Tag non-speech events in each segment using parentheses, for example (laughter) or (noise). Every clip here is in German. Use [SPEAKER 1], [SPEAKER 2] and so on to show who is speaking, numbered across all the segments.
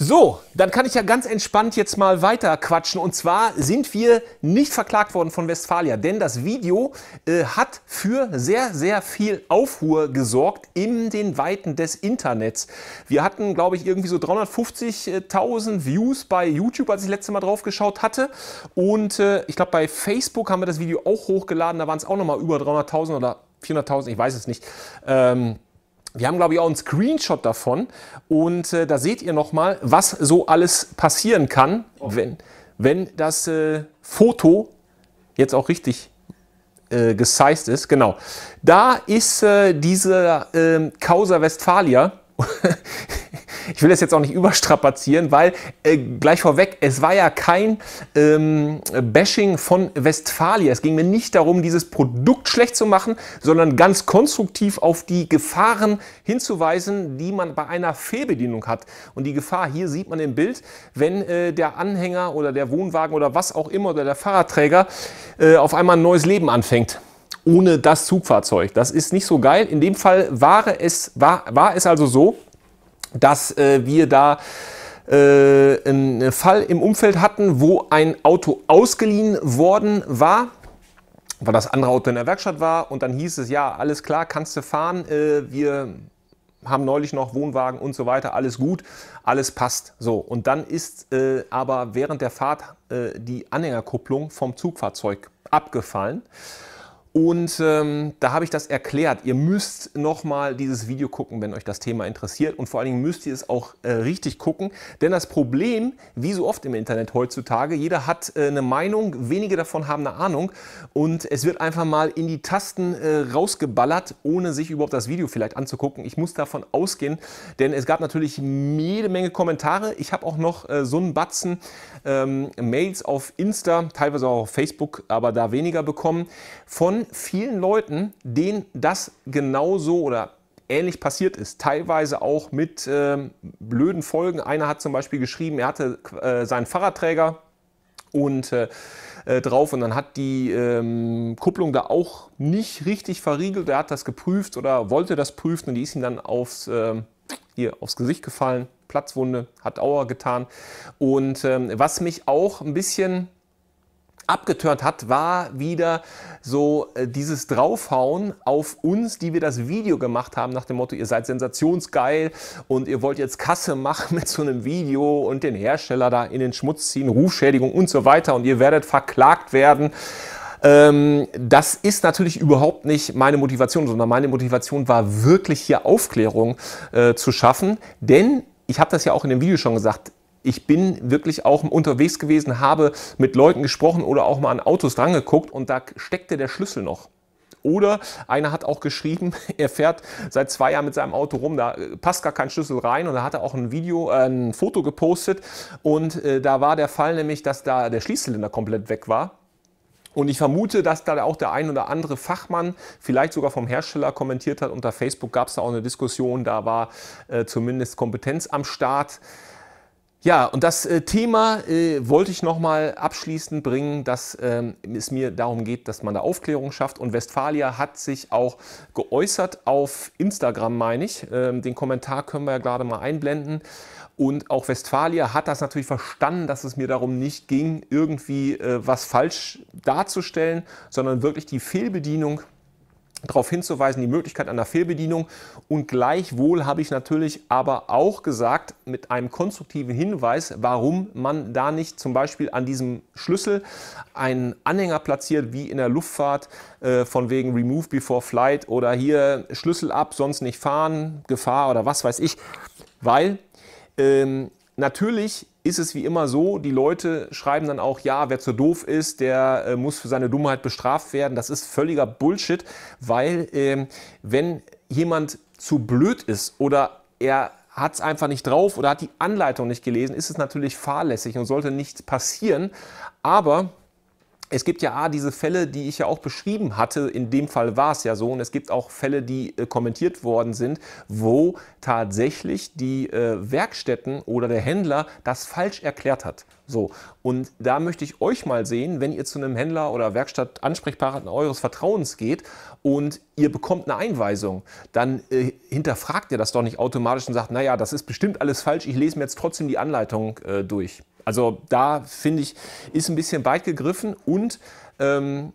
[SPEAKER 1] So, dann kann ich ja ganz entspannt jetzt mal weiter quatschen. Und zwar sind wir nicht verklagt worden von Westfalia, denn das Video äh, hat für sehr, sehr viel Aufruhr gesorgt in den Weiten des Internets. Wir hatten, glaube ich, irgendwie so 350.000 Views bei YouTube, als ich letztes Mal drauf geschaut hatte. Und äh, ich glaube, bei Facebook haben wir das Video auch hochgeladen. Da waren es auch nochmal über 300.000 oder 400.000, ich weiß es nicht. Ähm, wir haben, glaube ich, auch einen Screenshot davon und äh, da seht ihr nochmal, was so alles passieren kann, oh. wenn, wenn das äh, Foto jetzt auch richtig äh, gesized ist. Genau, da ist äh, diese ähm, Causa Westphalia (laughs) ich will das jetzt auch nicht überstrapazieren, weil äh, gleich vorweg, es war ja kein ähm, Bashing von Westfalia. Es ging mir nicht darum, dieses Produkt schlecht zu machen, sondern ganz konstruktiv auf die Gefahren hinzuweisen, die man bei einer Fehlbedienung hat. Und die Gefahr hier sieht man im Bild, wenn äh, der Anhänger oder der Wohnwagen oder was auch immer oder der Fahrradträger äh, auf einmal ein neues Leben anfängt ohne das Zugfahrzeug. Das ist nicht so geil. In dem Fall war es, war, war es also so, dass äh, wir da äh, einen Fall im Umfeld hatten, wo ein Auto ausgeliehen worden war weil das andere Auto in der Werkstatt war und dann hieß es, ja, alles klar, kannst du fahren, äh, wir haben neulich noch Wohnwagen und so weiter, alles gut, alles passt. So, und dann ist äh, aber während der Fahrt äh, die Anhängerkupplung vom Zugfahrzeug abgefallen und ähm, da habe ich das erklärt. Ihr müsst nochmal dieses Video gucken, wenn euch das Thema interessiert. Und vor allen Dingen müsst ihr es auch äh, richtig gucken. Denn das Problem, wie so oft im Internet heutzutage, jeder hat äh, eine Meinung, wenige davon haben eine Ahnung. Und es wird einfach mal in die Tasten äh, rausgeballert, ohne sich überhaupt das Video vielleicht anzugucken. Ich muss davon ausgehen, denn es gab natürlich jede Menge Kommentare. Ich habe auch noch äh, so einen Batzen ähm, Mails auf Insta, teilweise auch auf Facebook, aber da weniger bekommen. Von von vielen Leuten, denen das genauso oder ähnlich passiert ist. Teilweise auch mit ähm, blöden Folgen. Einer hat zum Beispiel geschrieben, er hatte äh, seinen Fahrradträger und äh, äh drauf und dann hat die ähm, Kupplung da auch nicht richtig verriegelt. Er hat das geprüft oder wollte das prüfen und die ist ihm dann aufs, ähm, hier, aufs Gesicht gefallen. Platzwunde, hat Auer getan. Und ähm, was mich auch ein bisschen abgetörnt hat, war wieder so äh, dieses Draufhauen auf uns, die wir das Video gemacht haben, nach dem Motto, ihr seid sensationsgeil und ihr wollt jetzt Kasse machen (laughs) mit so einem Video und den Hersteller da in den Schmutz ziehen, Rufschädigung und so weiter und ihr werdet verklagt werden. Ähm, das ist natürlich überhaupt nicht meine Motivation, sondern meine Motivation war wirklich hier Aufklärung äh, zu schaffen, denn ich habe das ja auch in dem Video schon gesagt, ich bin wirklich auch unterwegs gewesen, habe mit Leuten gesprochen oder auch mal an Autos drangeguckt und da steckte der Schlüssel noch. Oder einer hat auch geschrieben, (laughs) er fährt seit zwei Jahren mit seinem Auto rum, da äh, passt gar kein Schlüssel rein. Und da hat er auch ein Video, äh, ein Foto gepostet. Und äh, da war der Fall nämlich, dass da der Schließzylinder komplett weg war. Und ich vermute, dass da auch der ein oder andere Fachmann, vielleicht sogar vom Hersteller, kommentiert hat. Unter Facebook gab es da auch eine Diskussion, da war äh, zumindest Kompetenz am Start. Ja, und das äh, Thema äh, wollte ich nochmal abschließend bringen, dass ähm, es mir darum geht, dass man da Aufklärung schafft. Und Westfalia hat sich auch geäußert auf Instagram, meine ich. Ähm, den Kommentar können wir ja gerade mal einblenden. Und auch Westfalia hat das natürlich verstanden, dass es mir darum nicht ging, irgendwie äh, was falsch darzustellen, sondern wirklich die Fehlbedienung darauf hinzuweisen, die Möglichkeit einer Fehlbedienung. Und gleichwohl habe ich natürlich aber auch gesagt, mit einem konstruktiven Hinweis, warum man da nicht zum Beispiel an diesem Schlüssel einen Anhänger platziert, wie in der Luftfahrt, äh, von wegen Remove Before Flight oder hier Schlüssel ab, sonst nicht fahren, Gefahr oder was weiß ich. Weil ähm, Natürlich ist es wie immer so, die Leute schreiben dann auch, ja, wer zu doof ist, der äh, muss für seine Dummheit bestraft werden. Das ist völliger Bullshit, weil äh, wenn jemand zu blöd ist oder er hat es einfach nicht drauf oder hat die Anleitung nicht gelesen, ist es natürlich fahrlässig und sollte nicht passieren. Aber es gibt ja A, diese Fälle, die ich ja auch beschrieben hatte, in dem Fall war es ja so, und es gibt auch Fälle, die äh, kommentiert worden sind, wo tatsächlich die äh, Werkstätten oder der Händler das falsch erklärt hat. So, und da möchte ich euch mal sehen, wenn ihr zu einem Händler oder Werkstatt Ansprechpartner eures Vertrauens geht und ihr bekommt eine Einweisung, dann äh, hinterfragt ihr das doch nicht automatisch und sagt, naja, das ist bestimmt alles falsch, ich lese mir jetzt trotzdem die Anleitung äh, durch. Also da finde ich, ist ein bisschen weit gegriffen und ähm,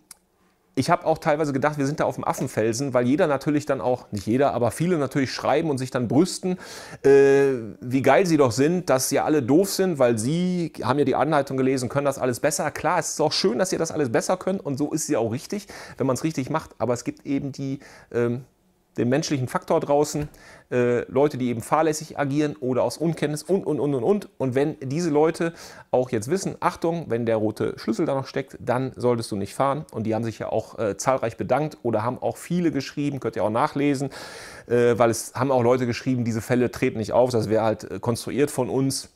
[SPEAKER 1] ich habe auch teilweise gedacht, wir sind da auf dem Affenfelsen, weil jeder natürlich dann auch, nicht jeder, aber viele natürlich schreiben und sich dann brüsten, äh, wie geil sie doch sind, dass sie alle doof sind, weil sie haben ja die Anleitung gelesen, können das alles besser. Klar, es ist auch schön, dass ihr das alles besser könnt und so ist sie auch richtig, wenn man es richtig macht, aber es gibt eben die ähm, den menschlichen Faktor draußen, äh, Leute, die eben fahrlässig agieren oder aus Unkenntnis und, und, und, und, und. Und wenn diese Leute auch jetzt wissen, Achtung, wenn der rote Schlüssel da noch steckt, dann solltest du nicht fahren. Und die haben sich ja auch äh, zahlreich bedankt oder haben auch viele geschrieben, könnt ihr auch nachlesen, äh, weil es haben auch Leute geschrieben, diese Fälle treten nicht auf, das wäre halt äh, konstruiert von uns.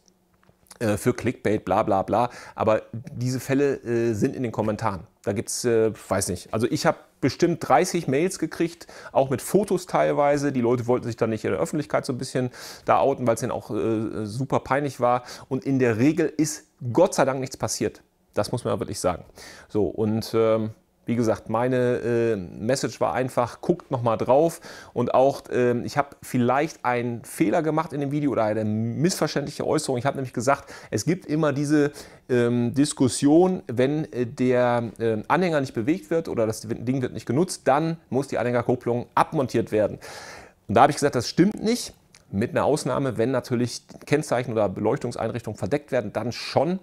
[SPEAKER 1] Äh, für Clickbait, bla bla bla. Aber diese Fälle äh, sind in den Kommentaren. Da gibt es, äh, weiß nicht, also ich habe bestimmt 30 Mails gekriegt, auch mit Fotos teilweise. Die Leute wollten sich dann nicht in der Öffentlichkeit so ein bisschen da outen, weil es ihnen auch äh, super peinlich war. Und in der Regel ist Gott sei Dank nichts passiert. Das muss man wirklich sagen. So, und ähm, wie gesagt, meine äh, Message war einfach, guckt nochmal drauf und auch, äh, ich habe vielleicht einen Fehler gemacht in dem Video oder eine missverständliche Äußerung. Ich habe nämlich gesagt, es gibt immer diese ähm, Diskussion, wenn äh, der äh, Anhänger nicht bewegt wird oder das Ding wird nicht genutzt, dann muss die Anhängerkupplung abmontiert werden. Und da habe ich gesagt, das stimmt nicht. Mit einer Ausnahme, wenn natürlich Kennzeichen oder Beleuchtungseinrichtungen verdeckt werden, dann schon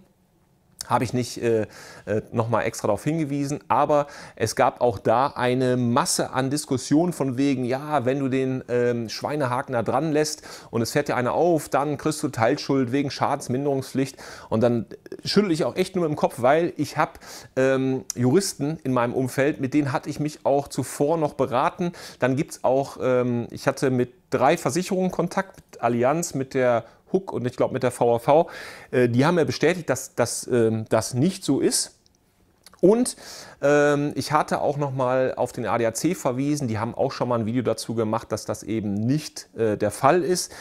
[SPEAKER 1] habe ich nicht äh, äh nochmal extra darauf hingewiesen, aber es gab auch da eine Masse an Diskussionen von wegen, ja, wenn du den ähm, Schweinehaken da dran lässt und es fährt dir einer auf, dann kriegst du Teilschuld wegen Schadensminderungspflicht und dann schüttel ich auch echt nur im Kopf, weil ich habe ähm, Juristen in meinem Umfeld, mit denen hatte ich mich auch zuvor noch beraten. Dann gibt es auch, ähm, ich hatte mit drei Versicherungen Kontakt, mit Allianz, mit der Huck und ich glaube mit der VAV, äh, die haben ja bestätigt, dass, dass ähm, das nicht so ist. Und ähm, ich hatte auch noch mal auf den ADAC verwiesen, die haben auch schon mal ein Video dazu gemacht, dass das eben nicht äh, der Fall ist.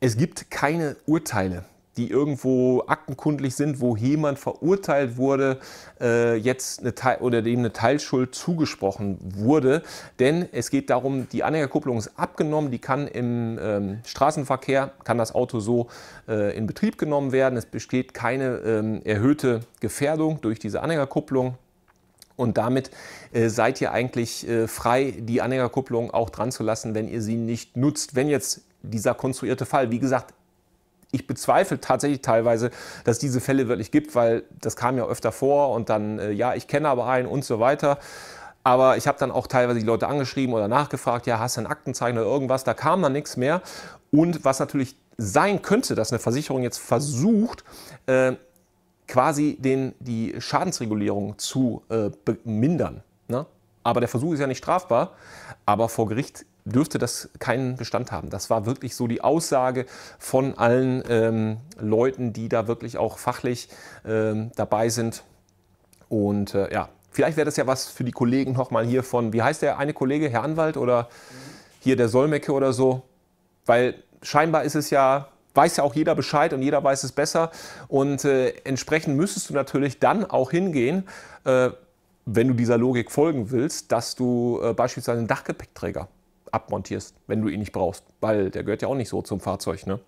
[SPEAKER 1] Es gibt keine Urteile die irgendwo aktenkundlich sind, wo jemand verurteilt wurde, äh, jetzt eine Teil oder dem eine Teilschuld zugesprochen wurde. Denn es geht darum, die Anhängerkupplung ist abgenommen, die kann im ähm, Straßenverkehr, kann das Auto so äh, in Betrieb genommen werden. Es besteht keine ähm, erhöhte Gefährdung durch diese Anhängerkupplung. Und damit äh, seid ihr eigentlich äh, frei, die Anhängerkupplung auch dran zu lassen, wenn ihr sie nicht nutzt. Wenn jetzt dieser konstruierte Fall, wie gesagt, ich bezweifle tatsächlich teilweise, dass diese Fälle wirklich gibt, weil das kam ja öfter vor und dann, äh, ja, ich kenne aber einen und so weiter. Aber ich habe dann auch teilweise die Leute angeschrieben oder nachgefragt, ja, hast du ein Aktenzeichen oder irgendwas? Da kam dann nichts mehr. Und was natürlich sein könnte, dass eine Versicherung jetzt versucht, äh, quasi den, die Schadensregulierung zu äh, mindern. Ne? Aber der Versuch ist ja nicht strafbar. Aber vor Gericht dürfte das keinen Bestand haben. Das war wirklich so die Aussage von allen ähm, Leuten, die da wirklich auch fachlich ähm, dabei sind. Und äh, ja, vielleicht wäre das ja was für die Kollegen nochmal hier von, wie heißt der eine Kollege, Herr Anwalt oder hier der Solmecke oder so, weil scheinbar ist es ja weiß ja auch jeder Bescheid und jeder weiß es besser. Und äh, entsprechend müsstest du natürlich dann auch hingehen, äh, wenn du dieser Logik folgen willst, dass du äh, beispielsweise einen Dachgepäckträger abmontierst, wenn du ihn nicht brauchst, weil der gehört ja auch nicht so zum Fahrzeug. Ne?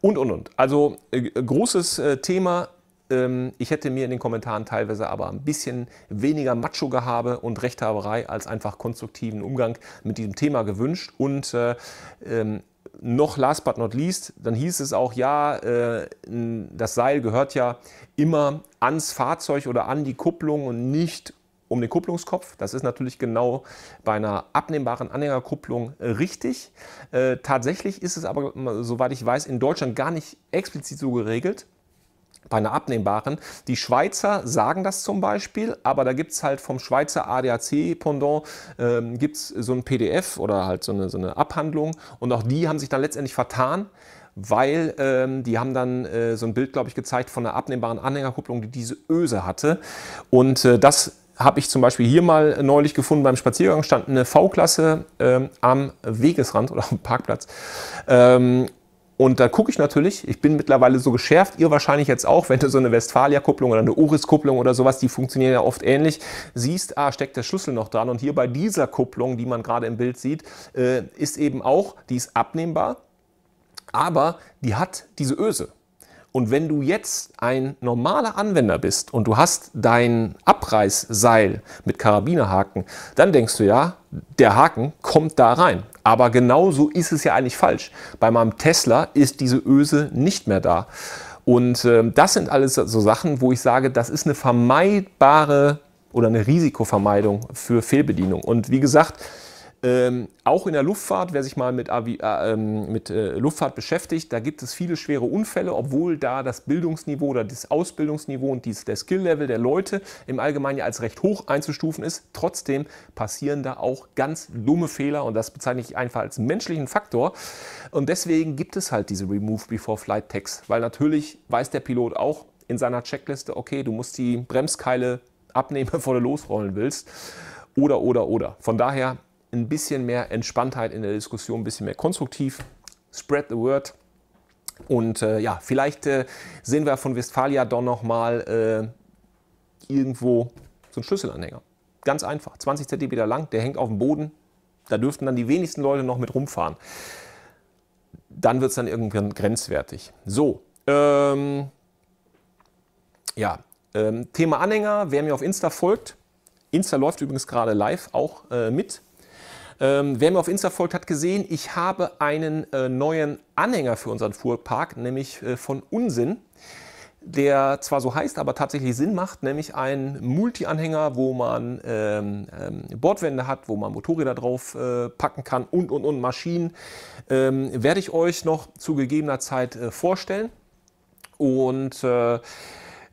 [SPEAKER 1] Und, und, und. Also äh, großes äh, Thema. Ähm, ich hätte mir in den Kommentaren teilweise aber ein bisschen weniger Macho-Gehabe und Rechthaberei als einfach konstruktiven Umgang mit diesem Thema gewünscht. Und äh, ähm, noch last but not least, dann hieß es auch, ja, äh, das Seil gehört ja immer ans Fahrzeug oder an die Kupplung und nicht um den Kupplungskopf. Das ist natürlich genau bei einer abnehmbaren Anhängerkupplung richtig. Äh, tatsächlich ist es aber, soweit ich weiß, in Deutschland gar nicht explizit so geregelt bei einer abnehmbaren. Die Schweizer sagen das zum Beispiel, aber da gibt es halt vom Schweizer ADAC-Pendant ähm, gibt's so ein PDF oder halt so eine, so eine Abhandlung und auch die haben sich dann letztendlich vertan, weil ähm, die haben dann äh, so ein Bild, glaube ich, gezeigt von einer abnehmbaren Anhängerkupplung, die diese Öse hatte und äh, das habe ich zum Beispiel hier mal neulich gefunden beim Spaziergang, stand eine V-Klasse ähm, am Wegesrand oder (laughs) am Parkplatz. Ähm, und da gucke ich natürlich, ich bin mittlerweile so geschärft, ihr wahrscheinlich jetzt auch, wenn du so eine Westfalia-Kupplung oder eine uris kupplung oder sowas, die funktionieren ja oft ähnlich, siehst, ah, steckt der Schlüssel noch dran. Und hier bei dieser Kupplung, die man gerade im Bild sieht, äh, ist eben auch, die ist abnehmbar, aber die hat diese Öse. Und wenn du jetzt ein normaler Anwender bist und du hast dein Abreißseil mit Karabinerhaken, dann denkst du ja, der Haken kommt da rein. Aber genauso ist es ja eigentlich falsch. Bei meinem Tesla ist diese Öse nicht mehr da. Und äh, das sind alles so Sachen, wo ich sage, das ist eine vermeidbare oder eine Risikovermeidung für Fehlbedienung. Und wie gesagt, ähm, auch in der Luftfahrt, wer sich mal mit, Avi, äh, ähm, mit äh, Luftfahrt beschäftigt, da gibt es viele schwere Unfälle, obwohl da das Bildungsniveau oder das Ausbildungsniveau und dies, der Skill-Level der Leute im Allgemeinen ja als recht hoch einzustufen ist. Trotzdem passieren da auch ganz dumme Fehler und das bezeichne ich einfach als menschlichen Faktor. Und deswegen gibt es halt diese Remove Before Flight Tags, weil natürlich weiß der Pilot auch in seiner Checkliste, okay, du musst die Bremskeile abnehmen, (laughs) bevor du losrollen willst. Oder, oder, oder. Von daher ein bisschen mehr Entspanntheit in der Diskussion, ein bisschen mehr konstruktiv. Spread the word. Und äh, ja, vielleicht äh, sehen wir von Westfalia doch nochmal äh, irgendwo so einen Schlüsselanhänger. Ganz einfach, 20 Zentimeter lang, der hängt auf dem Boden. Da dürften dann die wenigsten Leute noch mit rumfahren. Dann wird es dann irgendwann grenzwertig. So, ähm, ja, ähm, Thema Anhänger, wer mir auf Insta folgt. Insta läuft übrigens gerade live auch äh, mit ähm, wer mir auf Insta folgt, hat gesehen, ich habe einen äh, neuen Anhänger für unseren Fuhrpark, nämlich äh, von Unsinn der zwar so heißt, aber tatsächlich Sinn macht, nämlich ein Multi-Anhänger, wo man ähm, ähm, Bordwände hat, wo man Motorräder drauf äh, packen kann und, und, und Maschinen, ähm, werde ich euch noch zu gegebener Zeit äh, vorstellen. Und äh,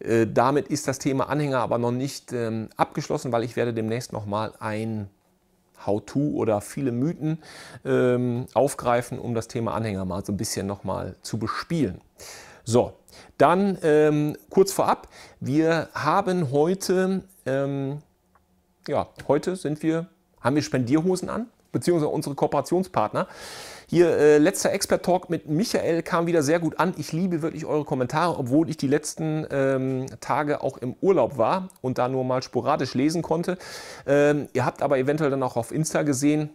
[SPEAKER 1] äh damit ist das Thema Anhänger aber noch nicht ähm, abgeschlossen, weil ich werde demnächst nochmal ein How-to oder viele Mythen ähm, aufgreifen, um das Thema Anhänger mal so ein bisschen nochmal zu bespielen. So, dann ähm, kurz vorab, wir haben heute, ähm, ja, heute sind wir, haben wir Spendierhosen an, beziehungsweise unsere Kooperationspartner. Hier, äh, letzter Expert-Talk mit Michael kam wieder sehr gut an. Ich liebe wirklich eure Kommentare, obwohl ich die letzten ähm, Tage auch im Urlaub war und da nur mal sporadisch lesen konnte. Ähm, ihr habt aber eventuell dann auch auf Insta gesehen,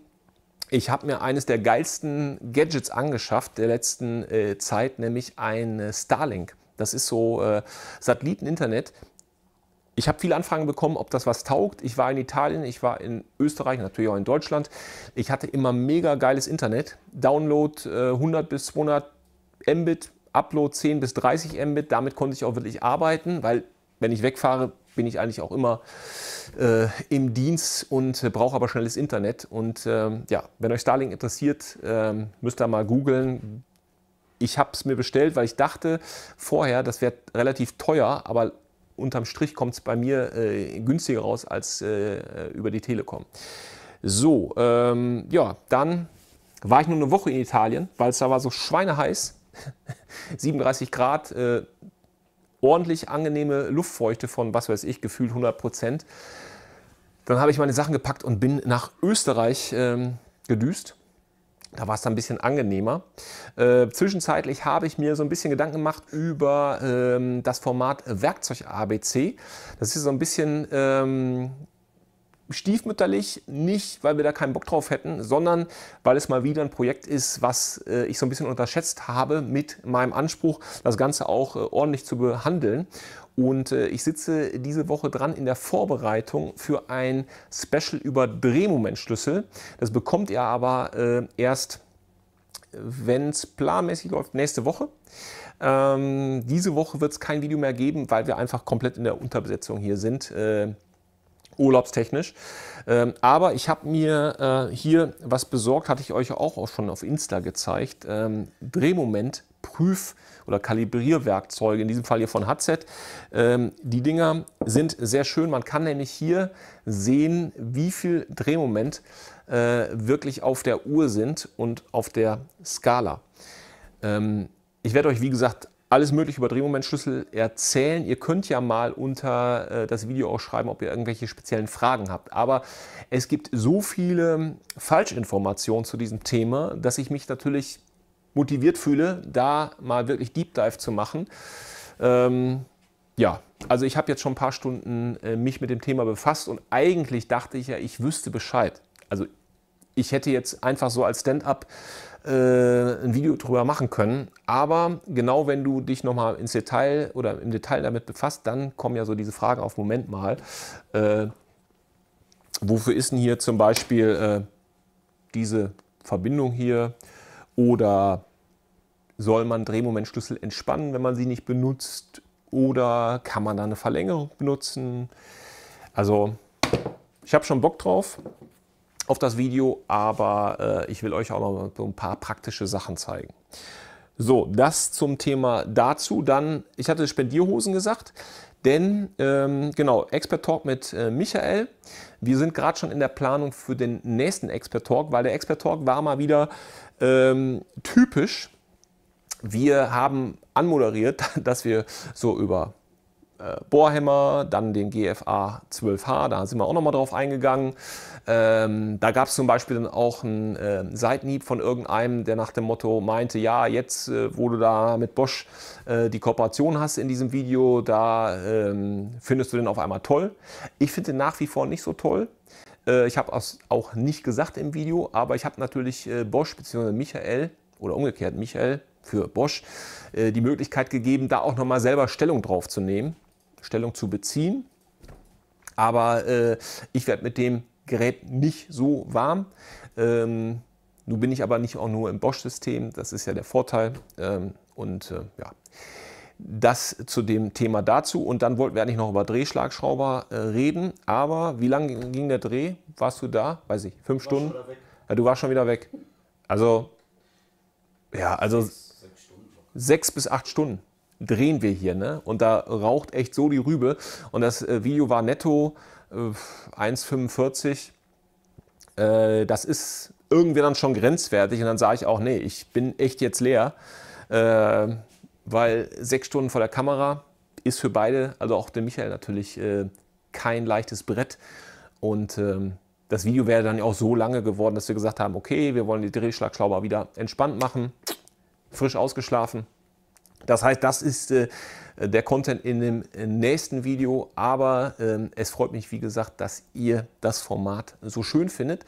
[SPEAKER 1] ich habe mir eines der geilsten Gadgets angeschafft der letzten äh, Zeit, nämlich ein äh, Starlink. Das ist so äh, Satelliteninternet ich habe viele Anfragen bekommen, ob das was taugt. Ich war in Italien, ich war in Österreich, natürlich auch in Deutschland. Ich hatte immer mega geiles Internet. Download 100 äh, bis 200 Mbit, Upload 10 bis 30 Mbit. Damit konnte ich auch wirklich arbeiten, weil wenn ich wegfahre, bin ich eigentlich auch immer äh, im Dienst und äh, brauche aber schnelles Internet. Und ähm, ja, wenn euch Starlink interessiert, ähm, müsst ihr mal googeln. Ich habe es mir bestellt, weil ich dachte vorher, das wäre relativ teuer, aber unterm Strich kommt es bei mir äh, günstiger raus als äh, äh, über die Telekom. So, ähm, ja, dann war ich nur eine Woche in Italien, weil es da war so schweineheiß, 37 (laughs) Grad, äh, ordentlich angenehme Luftfeuchte von, was weiß ich, gefühlt 100 Prozent. Dann habe ich meine Sachen gepackt und bin nach Österreich ähm, gedüst da war es dann ein bisschen angenehmer. Äh, zwischenzeitlich habe ich mir so ein bisschen Gedanken gemacht über ähm, das Format Werkzeug ABC. Das ist so ein bisschen ähm, stiefmütterlich, nicht weil wir da keinen Bock drauf hätten, sondern weil es mal wieder ein Projekt ist, was äh, ich so ein bisschen unterschätzt habe mit meinem Anspruch, das Ganze auch äh, ordentlich zu behandeln. Und äh, ich sitze diese Woche dran in der Vorbereitung für ein Special über Drehmomentschlüssel. Das bekommt ihr aber äh, erst, wenn es planmäßig läuft, nächste Woche. Ähm, diese Woche wird es kein Video mehr geben, weil wir einfach komplett in der Unterbesetzung hier sind. Äh, urlaubstechnisch. Ähm, aber ich habe mir äh, hier was besorgt, hatte ich euch auch, schon auf Insta gezeigt. Ähm, Drehmoment Prüf- oder Kalibrierwerkzeuge, in diesem Fall hier von HZ. Ähm, die Dinger sind sehr schön. Man kann nämlich hier sehen, wie viel Drehmoment äh, wirklich auf der Uhr sind und auf der Skala. Ähm, ich werde euch, wie gesagt, alles mögliche über Drehmomentschlüssel erzählen. Ihr könnt ja mal unter äh, das Video auch schreiben, ob ihr irgendwelche speziellen Fragen habt. Aber es gibt so viele Falschinformationen zu diesem Thema, dass ich mich natürlich motiviert fühle, da mal wirklich Deep Dive zu machen. Ähm, ja, also ich habe jetzt schon ein paar Stunden äh, mich mit dem Thema befasst und eigentlich dachte ich ja, ich wüsste Bescheid. Also ich hätte jetzt einfach so als Stand-up äh, ein Video drüber machen können. Aber genau wenn du dich nochmal ins Detail oder im Detail damit befasst, dann kommen ja so diese Fragen auf Moment mal. Äh, wofür ist denn hier zum Beispiel äh, diese Verbindung hier? Oder soll man Drehmomentschlüssel entspannen, wenn man sie nicht benutzt? Oder kann man da eine Verlängerung benutzen? Also ich habe schon Bock drauf auf das Video, aber äh, ich will euch auch noch ein paar praktische Sachen zeigen. So, das zum Thema dazu. Dann, ich hatte Spendierhosen gesagt, denn ähm, genau, Expert Talk mit äh, Michael. Wir sind gerade schon in der Planung für den nächsten Expert Talk, weil der Expert Talk war mal wieder ähm, typisch. Wir haben anmoderiert, (laughs) dass wir so über äh, Bohrhammer, dann den GFA 12H, da sind wir auch nochmal drauf eingegangen. Ähm, da gab es zum Beispiel dann auch einen äh, Seitenhieb von irgendeinem, der nach dem Motto meinte, ja, jetzt, äh, wo du da mit Bosch äh, die Kooperation hast in diesem Video, da ähm, findest du den auf einmal toll. Ich finde den nach wie vor nicht so toll. Äh, ich habe es auch nicht gesagt im Video, aber ich habe natürlich äh, Bosch bzw. Michael oder umgekehrt Michael für Bosch die Möglichkeit gegeben, da auch nochmal selber Stellung drauf zu nehmen. Stellung zu beziehen. Aber äh, ich werde mit dem Gerät nicht so warm. Ähm, nun bin ich aber nicht auch nur im Bosch-System, das ist ja der Vorteil. Ähm, und äh, ja, das zu dem Thema dazu. Und dann wollten wir eigentlich noch über Drehschlagschrauber äh, reden. Aber wie lange ging der Dreh? Warst du da? Weiß ich, fünf ich Stunden? Ja, du warst schon wieder weg. Also, ja, also sechs, sechs, sechs bis acht Stunden drehen wir hier, ne? Und da raucht echt so die Rübe. Und das äh, Video war netto äh, 1,45. Äh, das ist irgendwie dann schon grenzwertig. Und dann sage ich auch, nee, ich bin echt jetzt leer. Äh, weil sechs Stunden vor der Kamera ist für beide, also auch den Michael natürlich, kein leichtes Brett. Und ähm, das Video wäre dann auch so lange geworden, dass wir gesagt haben, okay, wir wollen die Drehschlagschlauber wieder entspannt machen, frisch ausgeschlafen, das heißt, das ist äh, der Content in dem äh, nächsten Video, aber ähm, es freut mich, wie gesagt, dass ihr das Format so schön findet.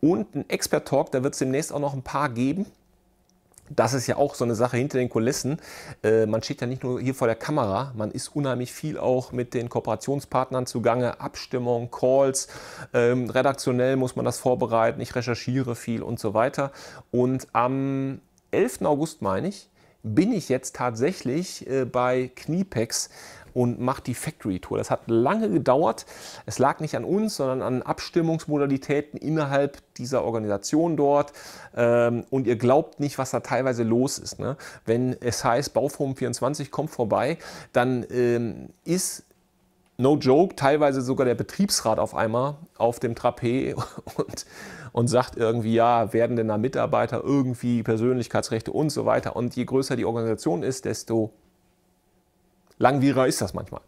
[SPEAKER 1] Und ein Expert-Talk, da wird es demnächst auch noch ein paar geben. Das ist ja auch so eine Sache hinter den Kulissen. Äh, man steht ja nicht nur hier vor der Kamera, man ist unheimlich viel auch mit den Kooperationspartnern zugange. Abstimmung, Calls, ähm, redaktionell muss man das vorbereiten, ich recherchiere viel und so weiter. Und am 11. August, meine ich, bin ich jetzt tatsächlich äh, bei Kniepex und mache die Factory Tour. Das hat lange gedauert. Es lag nicht an uns, sondern an Abstimmungsmodalitäten innerhalb dieser Organisation dort. Ähm, und ihr glaubt nicht, was da teilweise los ist. Ne? Wenn es heißt, Bauform 24 kommt vorbei, dann ähm, ist no joke, teilweise sogar der Betriebsrat auf einmal auf dem Trapez (laughs) und, und sagt irgendwie, ja, werden denn da Mitarbeiter irgendwie Persönlichkeitsrechte und so weiter. Und je größer die Organisation ist, desto langwieriger ist das manchmal.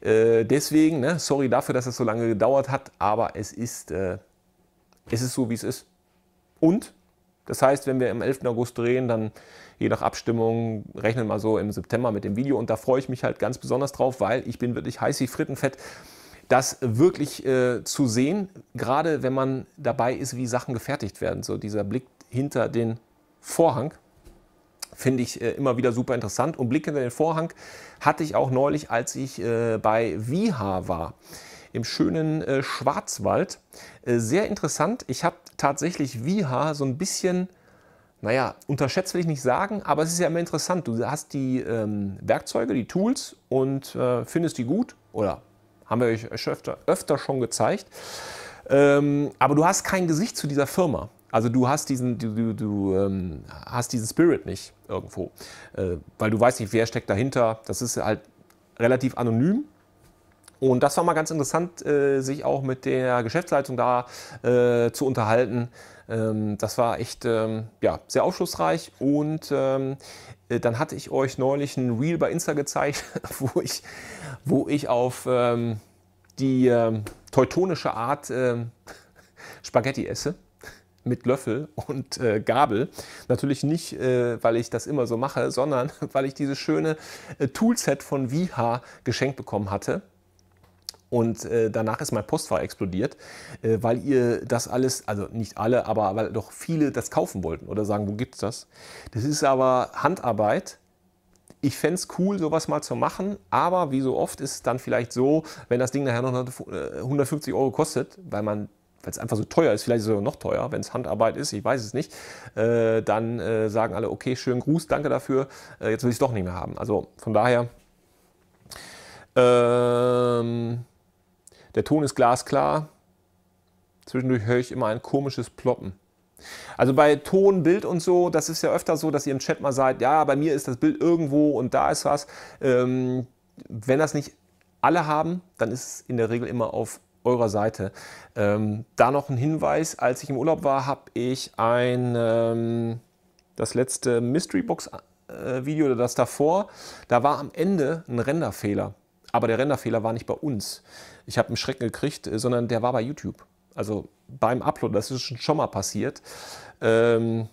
[SPEAKER 1] Äh, deswegen, ne, sorry dafür, dass es das so lange gedauert hat, aber es ist, äh, es ist so, wie es ist. Und das heißt, wenn wir am 11. August drehen, dann je nach Abstimmung rechnen wir so im September mit dem Video. Und da freue ich mich halt ganz besonders drauf, weil ich bin wirklich heiß wie Frittenfett, das wirklich äh, zu sehen, gerade wenn man dabei ist, wie Sachen gefertigt werden. So dieser Blick hinter den Vorhang finde ich äh, immer wieder super interessant. Und Blick hinter den Vorhang hatte ich auch neulich, als ich äh, bei Viha war im schönen äh, Schwarzwald. Äh, sehr interessant. Ich habe tatsächlich Viha so ein bisschen, naja, unterschätzt will ich nicht sagen, aber es ist ja immer interessant. Du hast die ähm, Werkzeuge, die Tools und äh, findest die gut oder haben wir euch öfter, öfter schon gezeigt. Ähm, aber du hast kein Gesicht zu dieser Firma. Also du hast diesen, du, du, du ähm, hast diesen Spirit nicht irgendwo, äh, weil du weißt nicht, wer steckt dahinter. Das ist halt relativ anonym. Und das war mal ganz interessant, äh, sich auch mit der Geschäftsleitung da äh, zu unterhalten. Ähm, das war echt ähm, ja, sehr aufschlussreich. Und ähm, äh, dann hatte ich euch neulich ein Reel bei Insta gezeigt, (laughs) wo ich, wo ich auf ähm, die ähm, teutonische Art ähm, Spaghetti esse mit Löffel und äh, Gabel. Natürlich nicht, äh, weil ich das immer so mache, sondern (laughs) weil ich dieses schöne äh, Toolset von Viha geschenkt bekommen hatte. Und äh, danach ist mein Postfach explodiert, äh, weil ihr das alles, also nicht alle, aber weil doch viele das kaufen wollten oder sagen, wo gibt's das? Das ist aber Handarbeit. Ich fände es cool, sowas mal zu machen, aber wie so oft ist es dann vielleicht so, wenn das Ding nachher noch 150 äh, Euro kostet, weil man weil es einfach so teuer ist, vielleicht sogar noch teuer, wenn es Handarbeit ist, ich weiß es nicht, äh, dann äh, sagen alle, okay, schönen Gruß, danke dafür, äh, jetzt will ich es doch nicht mehr haben. Also von daher, ähm, der Ton ist glasklar. Zwischendurch höre ich immer ein komisches Ploppen. Also bei Ton, Bild und so, das ist ja öfter so, dass ihr im Chat mal seid, ja, bei mir ist das Bild irgendwo und da ist was. Ähm, wenn das nicht alle haben, dann ist es in der Regel immer auf eurer Seite. Ähm, da noch ein Hinweis, als ich im Urlaub war, habe ich ein, ähm, das letzte Mystery Box äh, Video oder das davor, da war am Ende ein Renderfehler. Aber der Renderfehler war nicht bei uns. Ich habe einen Schrecken gekriegt, äh, sondern der war bei YouTube. Also beim Upload, das ist schon mal passiert. Ähm,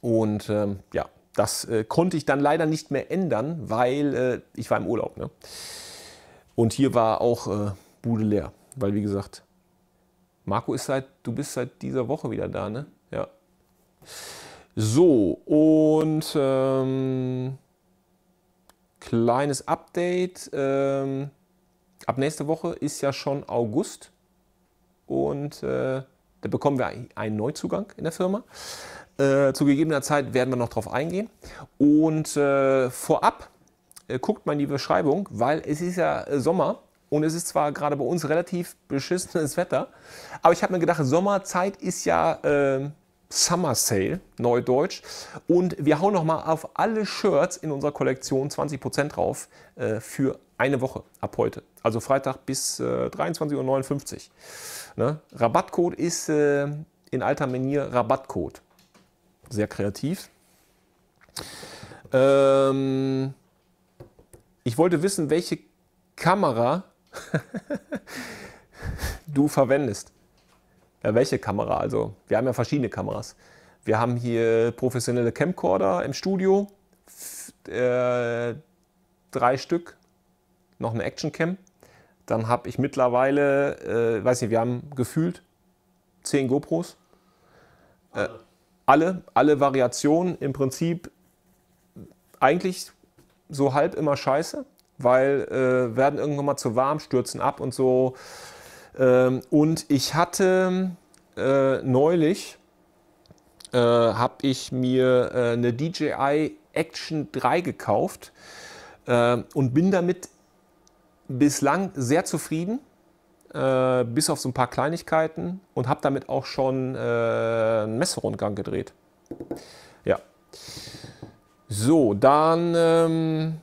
[SPEAKER 1] und ähm, ja, das äh, konnte ich dann leider nicht mehr ändern, weil äh, ich war im Urlaub. Ne? Und hier war auch Bude leer, weil wie gesagt, Marco ist seit, du bist seit dieser Woche wieder da, ne? Ja. So, und ähm, kleines Update. Ähm, ab nächste Woche ist ja schon August und äh, da bekommen wir einen Neuzugang in der Firma. Äh, zu gegebener Zeit werden wir noch drauf eingehen. Und äh, vorab äh, guckt mal in die Beschreibung, weil es ist ja äh, Sommer und es ist zwar gerade bei uns relativ beschissenes Wetter, aber ich habe mir gedacht, Sommerzeit ist ja ähm, Summer Sale, neudeutsch. Und wir hauen nochmal auf alle Shirts in unserer Kollektion 20% drauf äh, für eine Woche ab heute. Also Freitag bis äh, 23.59 Uhr. Ne? Rabattcode ist äh, in alter Manier Rabattcode. Sehr kreativ. Ähm, ich wollte wissen, welche Kamera (laughs) du verwendest. Ja, welche Kamera? Also, wir haben ja verschiedene Kameras. Wir haben hier professionelle Camcorder im Studio, äh, drei Stück, noch eine Actioncam. Dann habe ich mittlerweile, äh, weiß nicht, wir haben gefühlt zehn GoPros. Äh, alle, alle Variationen im Prinzip eigentlich so halb immer scheiße, weil äh, werden irgendwann mal zu warm, stürzen ab und so. Ähm, und ich hatte äh, neulich, äh, habe ich mir äh, eine DJI Action 3 gekauft ähm, und bin damit bislang sehr zufrieden, äh, bis auf so ein paar Kleinigkeiten und habe damit auch schon äh, einen Messerundgang gedreht. Ja. So, dann ähm,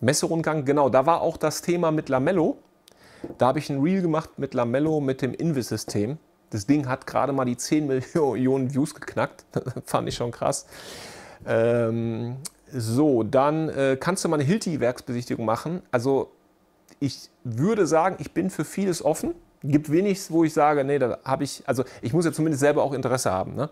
[SPEAKER 1] Messerundgang, genau, da war auch das Thema mit Lamello. Da habe ich ein Reel gemacht mit Lamello mit dem Invis-System. Das Ding hat gerade mal die 10 Millionen Views geknackt. (laughs) Fand ich schon krass. Ähm, so, dann äh, kannst du mal eine Hilti-Werksbesichtigung machen. Also ich würde sagen, ich bin für vieles offen gibt wenig, wo ich sage, nee, da habe ich, also ich muss ja zumindest selber auch Interesse haben. Ne?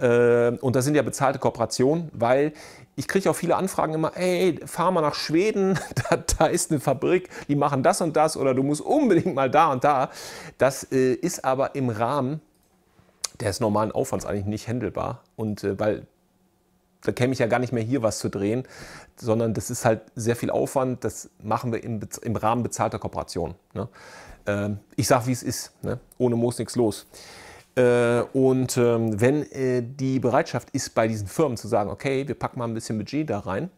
[SPEAKER 1] Äh, und das sind ja bezahlte Kooperationen, weil ich kriege auch viele Anfragen immer, ey, fahr mal nach Schweden, (laughs) da, da, ist eine Fabrik, die machen das und das oder du musst unbedingt mal da und da. Das äh, ist aber im Rahmen des normalen Aufwands eigentlich nicht händelbar Und äh, weil da käme ich ja gar nicht mehr hier was zu drehen, sondern das ist halt sehr viel Aufwand, das machen wir im, im Rahmen bezahlter Kooperationen. Ne? Ähm, ich sage, wie es ist. Ne? Ohne Moos nichts los. Äh, und ähm, wenn äh, die Bereitschaft ist, bei diesen Firmen zu sagen, okay, wir packen mal ein bisschen Budget da rein.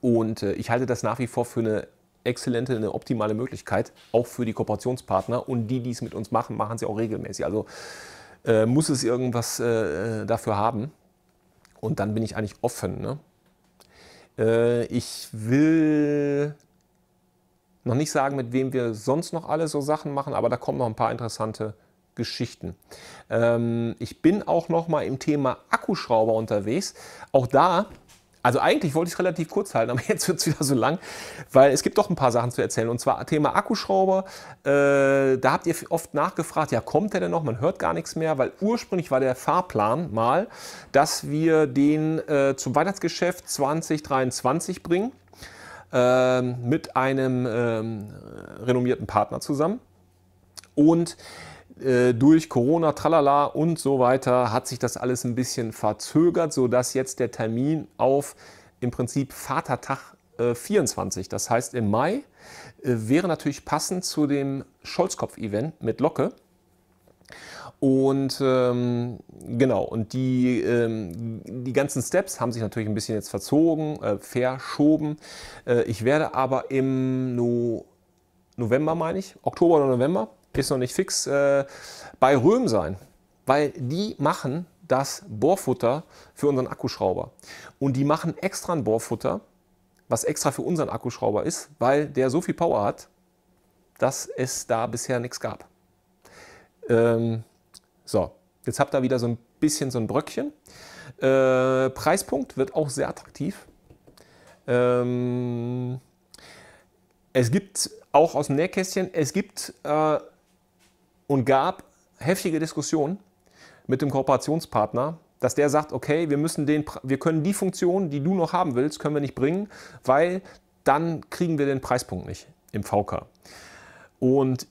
[SPEAKER 1] Und äh, ich halte das nach wie vor für eine exzellente, eine optimale Möglichkeit, auch für die Kooperationspartner. Und die, die es mit uns machen, machen sie auch regelmäßig. Also muss es irgendwas dafür haben. Und dann bin ich eigentlich offen. Ne? ich will noch nicht sagen, mit wem wir sonst noch alle so Sachen machen, aber da kommen noch ein paar interessante Geschichten. Ähm, ich bin auch noch mal im Thema Akkuschrauber unterwegs. Auch da, also eigentlich wollte ich es relativ kurz halten, (laughs) aber jetzt wird es wieder so lang, weil es gibt doch ein paar Sachen zu erzählen. Und zwar Thema Akkuschrauber. Äh, da habt ihr oft nachgefragt, ja kommt der denn noch? Man hört gar nichts mehr, weil ursprünglich war der Fahrplan mal, dass wir den äh, zum Weihnachtsgeschäft 2023 bringen. Ähm, mit einem ähm, renommierten Partner zusammen. Und äh, durch Corona, tralala und so weiter hat sich das alles ein bisschen verzögert, sodass jetzt der Termin auf im Prinzip Vatertag 24, äh, das heißt im Mai, äh, wäre natürlich passend zu dem Scholzkopf-Event mit Locke. Und ähm, genau, und die, ähm, die ganzen Steps haben sich natürlich ein bisschen jetzt verzogen, äh, verschoben. Äh, ich werde aber im no November, meine ich, Oktober oder November, ist noch nicht fix, äh, bei Röhm sein, weil die machen das Bohrfutter für unseren Akkuschrauber. Und die machen extra ein Bohrfutter, was extra für unseren Akkuschrauber ist, weil der so viel Power hat, dass es da bisher nichts gab. Ähm, so, jetzt habt ihr wieder so ein bisschen so ein Bröckchen. Äh, Preispunkt wird auch sehr attraktiv. Ähm, es gibt auch aus dem Nähkästchen, es gibt äh, und gab heftige Diskussionen mit dem Kooperationspartner, dass der sagt, okay, wir müssen den, wir können die Funktion, die du noch haben willst, können wir nicht bringen, weil dann kriegen wir den Preispunkt nicht im VK. Und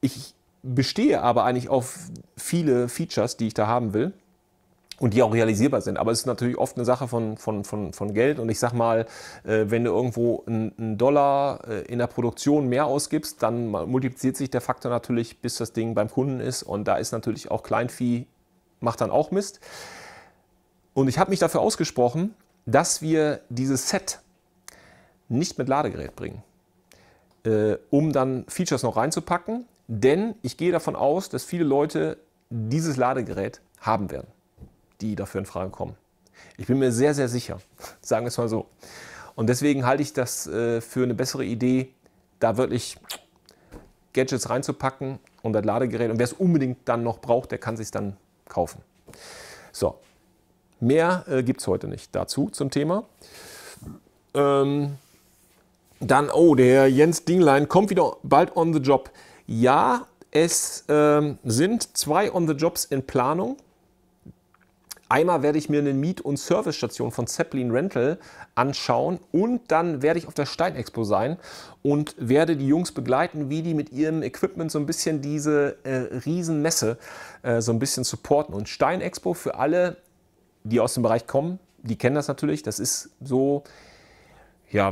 [SPEAKER 1] ich bestehe aber eigentlich auf viele Features, die ich da haben will und die auch realisierbar sind. Aber es ist natürlich oft eine Sache von, von, von, von Geld. Und ich sag mal, äh, wenn du irgendwo einen Dollar äh, in der Produktion mehr ausgibst, dann multipliziert sich der Faktor natürlich, bis das Ding beim Kunden ist. Und da ist natürlich auch Kleinvieh, macht dann auch Mist. Und ich habe mich dafür ausgesprochen, dass wir dieses Set nicht mit Ladegerät bringen, äh, um dann Features noch reinzupacken. Denn ich gehe davon aus, dass viele Leute dieses Ladegerät haben werden, die dafür in Frage kommen. Ich bin mir sehr, sehr sicher, (laughs) sagen wir es mal so. Und deswegen halte ich das äh, für eine bessere Idee, da wirklich Gadgets reinzupacken und das Ladegerät. Und wer es unbedingt dann noch braucht, der kann es sich dann kaufen. So, mehr äh, gibt es heute nicht dazu zum Thema. Ähm, dann, oh, der Jens Dinglein kommt wieder bald on the job. Ja, es ähm, sind zwei On-the-Jobs in Planung. Einmal werde ich mir eine Miet- und Servicestation von Zeppelin Rental anschauen und dann werde ich auf der Steinexpo sein und werde die Jungs begleiten, wie die mit ihrem Equipment so ein bisschen diese äh, Riesenmesse äh, so ein bisschen supporten. Und Steinexpo für alle, die aus dem Bereich kommen, die kennen das natürlich, das ist so, ja,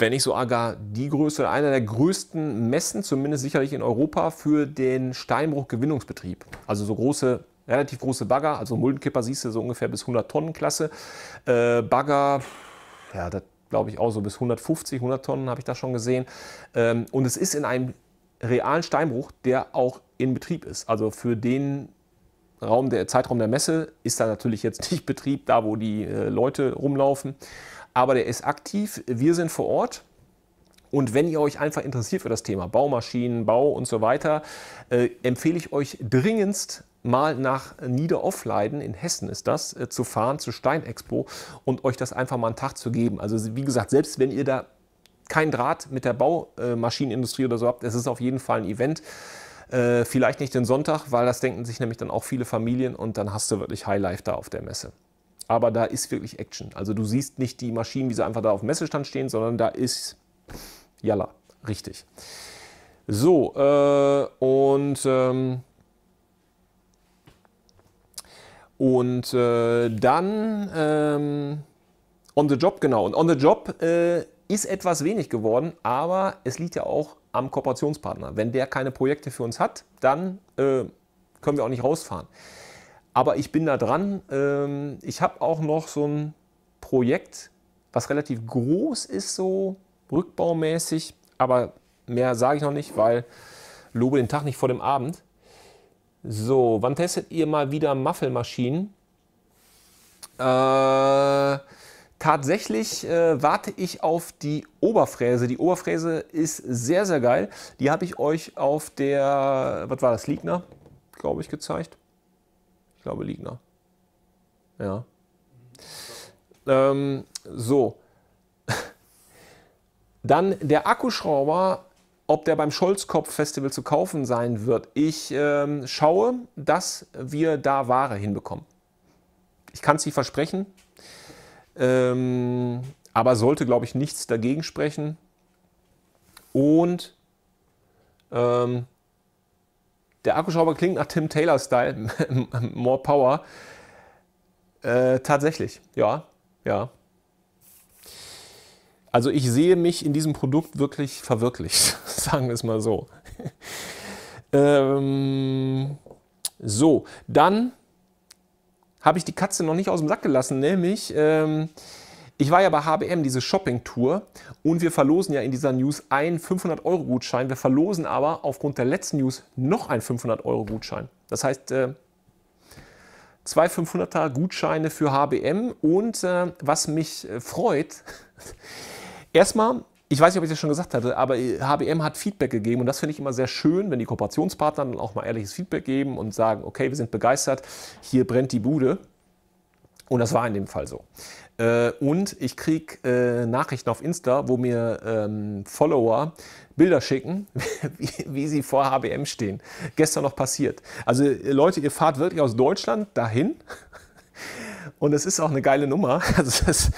[SPEAKER 1] wenn nicht sogar gar die größte oder einer der größten Messen, zumindest sicherlich in Europa, für den Steinbruchgewinnungsbetrieb. Also so große, relativ große Bagger, also Muldenkipper siehst du so ungefähr bis 100 Tonnen Klasse. Äh, Bagger, ja, das glaube ich auch so bis 150, 100 Tonnen habe ich da schon gesehen. Ähm, und es ist in einem realen Steinbruch, der auch in Betrieb ist. Also für den Raum der Zeitraum der Messe ist da natürlich jetzt nicht Betrieb, da wo die äh, Leute rumlaufen aber der ist aktiv. Wir sind vor Ort. Und wenn ihr euch einfach interessiert für das Thema Baumaschinen, Bau und so weiter, äh, empfehle ich euch dringendst mal nach Niederoffleiden, in Hessen ist das, äh, zu fahren, zu Steinexpo und euch das einfach mal einen Tag zu geben. Also wie gesagt, selbst wenn ihr da kein Draht mit der Baumaschinenindustrie oder so habt, es ist auf jeden Fall ein Event. Äh, vielleicht nicht den Sonntag, weil das denken sich nämlich dann auch viele Familien und dann hast du wirklich Highlife da auf der Messe aber da ist wirklich Action. Also du siehst nicht die Maschinen, wie sie einfach da auf dem Messestand stehen, sondern da ist Jalla, richtig. So, äh, und, ähm, und äh, dann ähm, On the Job, genau. Und On the Job äh, ist etwas wenig geworden, aber es liegt ja auch am Kooperationspartner. Wenn der keine Projekte für uns hat, dann äh, können wir auch nicht rausfahren. Aber ich bin da dran. Ähm, ich habe auch noch so ein Projekt, was relativ groß ist, so rückbaumäßig. Aber mehr sage ich noch nicht, weil lobe den Tag nicht vor dem Abend. So, wann testet ihr mal wieder Muffelmaschinen? Äh, tatsächlich äh, warte ich auf die Oberfräse. Die Oberfräse ist sehr, sehr geil. Die habe ich euch auf der, was war das, Liegner, glaube ich, gezeigt. Ich glaube Liegner. Ja. Ähm, so. (laughs) Dann der Akkuschrauber, ob der beim Scholzkopf-Festival zu kaufen sein wird. Ich ähm, schaue, dass wir da Ware hinbekommen. Ich kann es nicht versprechen, ähm, aber sollte, glaube ich, nichts dagegen sprechen. Und ähm, der Akkuschrauber klingt nach Tim Taylor-Style, (laughs) more power. Äh, tatsächlich, ja, ja. Also ich sehe mich in diesem Produkt wirklich verwirklicht, (laughs) sagen wir es mal so. (laughs) ähm, so, dann habe ich die Katze noch nicht aus dem Sack gelassen, nämlich ähm, ich war ja bei HBM, diese Shopping-Tour, und wir verlosen ja in dieser News einen 500-Euro-Gutschein. Wir verlosen aber aufgrund der letzten News noch einen 500-Euro-Gutschein. Das heißt, äh, zwei 500er-Gutscheine für HBM. Und äh, was mich äh, freut, (laughs) erstmal, ich weiß nicht, ob ich das schon gesagt hatte, aber HBM hat Feedback gegeben und das finde ich immer sehr schön, wenn die Kooperationspartner dann auch mal ehrliches Feedback geben und sagen, okay, wir sind begeistert, hier brennt die Bude. Und das war in dem Fall so. Äh, und ich kriege äh, Nachrichten auf Insta, wo mir ähm, Follower Bilder schicken, (laughs) wie, wie, sie vor HBM stehen. Gestern noch passiert. Also äh, Leute, ihr fahrt wirklich aus Deutschland dahin. (laughs) Und es ist auch eine geile Nummer. (laughs) Also das,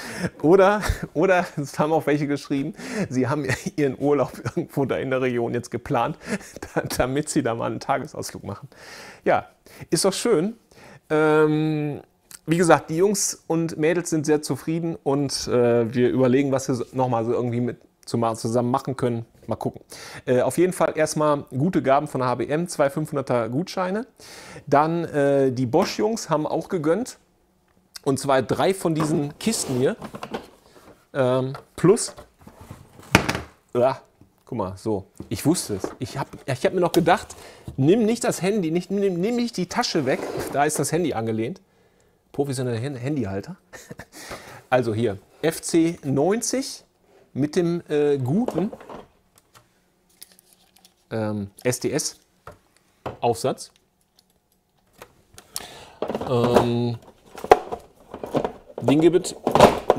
[SPEAKER 1] oder, oder es haben auch welche geschrieben, sie haben ihren Urlaub irgendwo da in der Region jetzt geplant, damit sie da mal einen Tagesausflug machen. Ja, ist doch schön. Ähm, wie gesagt, die Jungs und Mädels sind sehr zufrieden und äh, wir überlegen, was wir nochmal so irgendwie mit zusammen machen können. Mal gucken. Äh, auf jeden Fall erstmal gute Gaben von HBM, zwei 500er Gutscheine. Dann äh, die Bosch-Jungs haben auch gegönnt. Und zwar drei von diesen Kisten hier. Ähm, plus. Ja, guck mal, so. Ich wusste es. Ich habe ich hab mir noch gedacht, nimm nicht das Handy, nicht, nimm, nimm nicht die Tasche weg. Da ist das Handy angelehnt professioneller Handyhalter. Also hier FC 90 mit dem äh, guten ähm, SDS Aufsatz. Ähm, den gibt es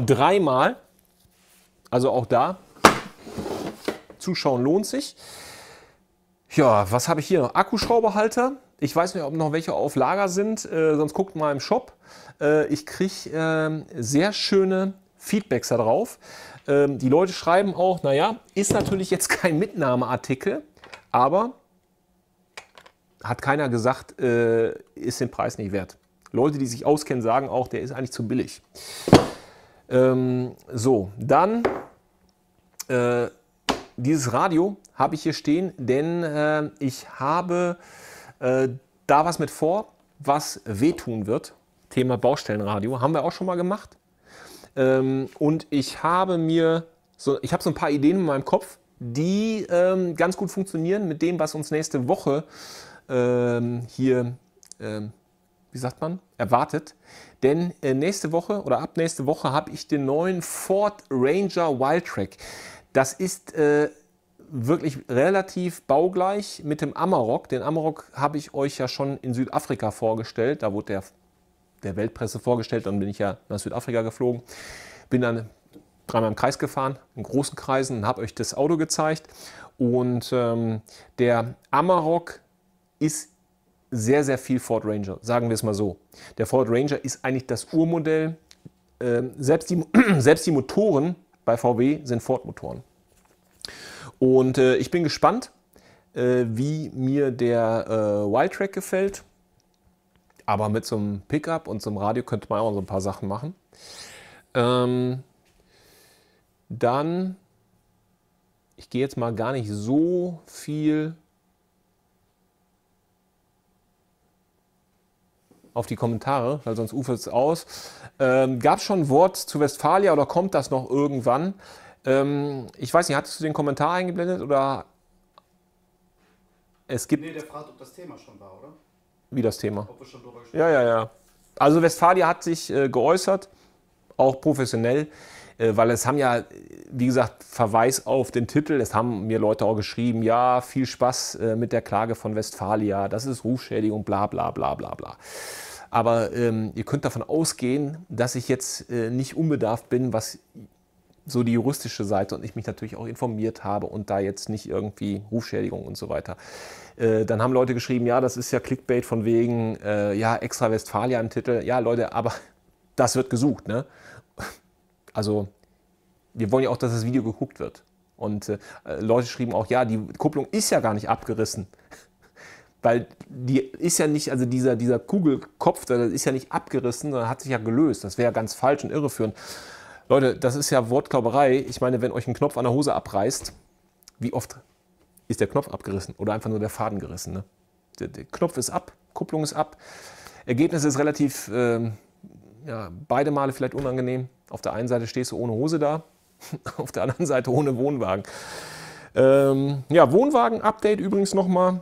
[SPEAKER 1] dreimal. Also auch da Zuschauen lohnt sich. Ja, was habe ich hier Akkuschrauberhalter. Ich weiß nicht, ob noch welche auf Lager sind. Äh, sonst guckt mal im Shop. Äh, ich kriege ähm, sehr schöne Feedbacks darauf. Ähm, die Leute schreiben auch, naja, ist natürlich jetzt (laughs) kein Mitnahmeartikel, aber hat keiner gesagt, äh, ist den Preis nicht wert. Leute, die sich auskennen, sagen auch, der ist eigentlich zu billig. Ähm, so, dann äh, dieses Radio habe ich hier stehen, denn ich habe da was mit vor, was wehtun wird. Thema Baustellenradio. Haben wir auch schon mal gemacht. Ähm, und ich habe mir so, ich habe so ein paar Ideen in meinem Kopf, die ähm, ganz gut funktionieren mit dem, was uns nächste Woche ähm, hier, ähm, wie sagt man, erwartet. Denn äh, nächste Woche oder ab nächste Woche habe ich den neuen Ford Ranger Wildtrack. Das ist äh, wirklich relativ baugleich mit dem Amarok. Den Amarok habe ich euch ja schon in Südafrika vorgestellt. Da wurde der der Weltpresse vorgestellt. Dann bin ich ja nach Südafrika geflogen, bin dann dreimal im Kreis gefahren, in großen Kreisen, habe euch das Auto gezeigt. Und ähm, der Amarok ist sehr, sehr viel Ford Ranger, sagen wir es mal so. Der Ford Ranger ist eigentlich das Urmodell. Ähm, selbst, die, (clears throat) selbst die Motoren bei VW sind Ford-Motoren. Und äh, ich bin gespannt, äh, wie mir der äh, Wildtrack gefällt. Aber mit so einem Pickup und so einem Radio könnte man auch so ein paar Sachen machen. Ähm, dann, ich gehe jetzt mal gar nicht so viel auf die Kommentare, weil sonst ufert es aus. Ähm, Gab es schon ein Wort zu Westfalia oder kommt das noch irgendwann? Ähm, ich weiß nicht, hattest du den Kommentar eingeblendet oder es gibt. Nee, der fragt, ob das Thema schon war, oder? wie das Thema. ja, ja, ja. Also Westfalia hat sich äh, geäußert, auch professionell, äh, weil es haben ja, wie gesagt, Verweis auf den Titel, es haben mir Leute auch geschrieben, ja, viel Spaß äh, mit der Klage von Westfalia, das ist Rufschädigung, bla bla bla bla bla. Aber ähm, ihr könnt davon ausgehen, dass ich jetzt äh, nicht unbedarft bin, was so die juristische Seite und ich mich natürlich auch informiert habe und da jetzt nicht irgendwie Rufschädigung und so weiter. Äh, dann haben Leute geschrieben, ja, das ist ja Clickbait von wegen, äh, ja, extra Westfalia im Titel. Ja, Leute, aber (laughs) das wird gesucht, ne? (laughs) Also, wir wollen ja auch, dass das Video geguckt wird. Und äh, äh Leute schrieben auch, ja, die Kupplung ist ja gar nicht abgerissen. (laughs) Weil die ist ja nicht, also dieser, dieser Kugelkopf, der ist ja nicht abgerissen, sondern hat sich ja gelöst. Das wäre ja ganz falsch und irreführend. Leute, das ist ja Wortklauberei. Ich meine, wenn euch ein Knopf an der Hose abreißt, wie oft ist der Knopf abgerissen oder einfach nur der Faden gerissen? Ne? Der, der, Knopf ist ab, Kupplung ist ab. Ergebnis ist relativ, äh, ja, beide Male vielleicht unangenehm. Auf der einen Seite stehst du ohne Hose da, (laughs) auf der anderen Seite ohne Wohnwagen. Ähm, ja, Wohnwagen-Update übrigens nochmal.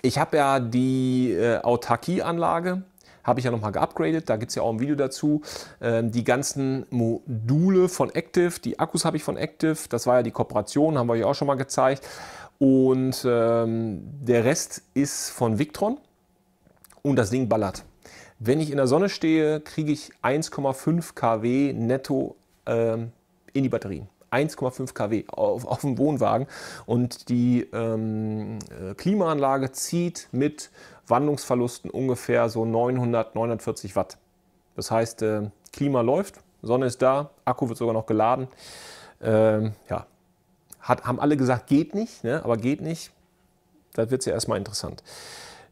[SPEAKER 1] Ich habe ja die äh, Autarkie-Anlage, habe ich ja nochmal geupgradet, da gibt es ja auch ein Video dazu. Ähm, die ganzen Module von Active, die Akkus habe ich von Active, das war ja die Kooperation, haben wir ja auch schon mal gezeigt. Und ähm, der Rest ist von Victron und das Ding ballert. Wenn ich in der Sonne stehe, kriege ich 1,5 kW netto ähm, in die Batterien. 1,5 kW auf, auf dem Wohnwagen und die ähm, äh, Klimaanlage zieht mit Wandlungsverlusten ungefähr so 900, 940 Watt. Das heißt, äh, Klima läuft, Sonne ist da, Akku wird sogar noch geladen. Ähm, ja, Hat, haben alle gesagt, geht nicht, ne? aber geht nicht. Das wird ja erstmal interessant.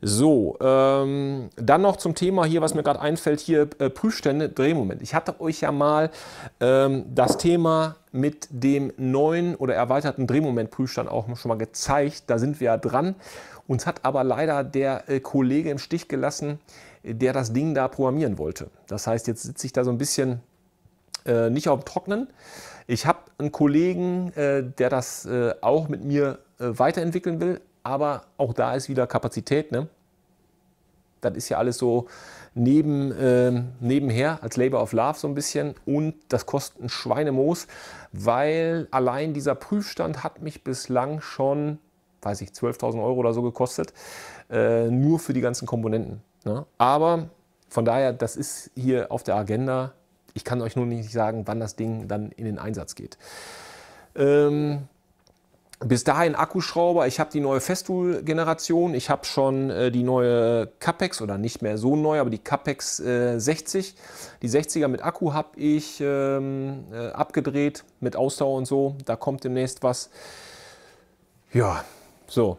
[SPEAKER 1] So, ähm, dann noch zum Thema hier, was mir gerade einfällt, hier äh, Prüfstände, Drehmoment. Ich hatte euch ja mal ähm, das Thema mit dem neuen oder erweiterten Drehmoment-Prüfstand auch schon mal gezeigt. Da sind wir ja dran uns hat aber leider der äh, Kollege im Stich gelassen, äh, der das Ding da programmieren wollte. Das heißt, jetzt sitze ich da so ein bisschen äh, nicht auf dem Trocknen. Ich habe einen Kollegen, äh, der das äh, auch mit mir äh, weiterentwickeln will, aber auch da ist wieder Kapazität. Ne? Das ist ja alles so neben, ähm, nebenher als Labor of Love so ein bisschen und das kostet ein Schweinemoos, weil allein dieser Prüfstand hat mich bislang schon weiß ich, 12.000 Euro oder so gekostet, äh, nur für die ganzen Komponenten. Ne? Aber von daher, das ist hier auf der Agenda. Ich kann euch nur nicht sagen, wann das Ding dann in den Einsatz geht. Ähm, bis dahin Akkuschrauber, ich habe die neue Festool-Generation, ich habe schon äh, die neue Capex oder nicht mehr so neu, aber die Capex äh, 60. Die 60er mit Akku habe ich ähm, äh, abgedreht mit Ausdauer und so. Da kommt demnächst was. Ja, so,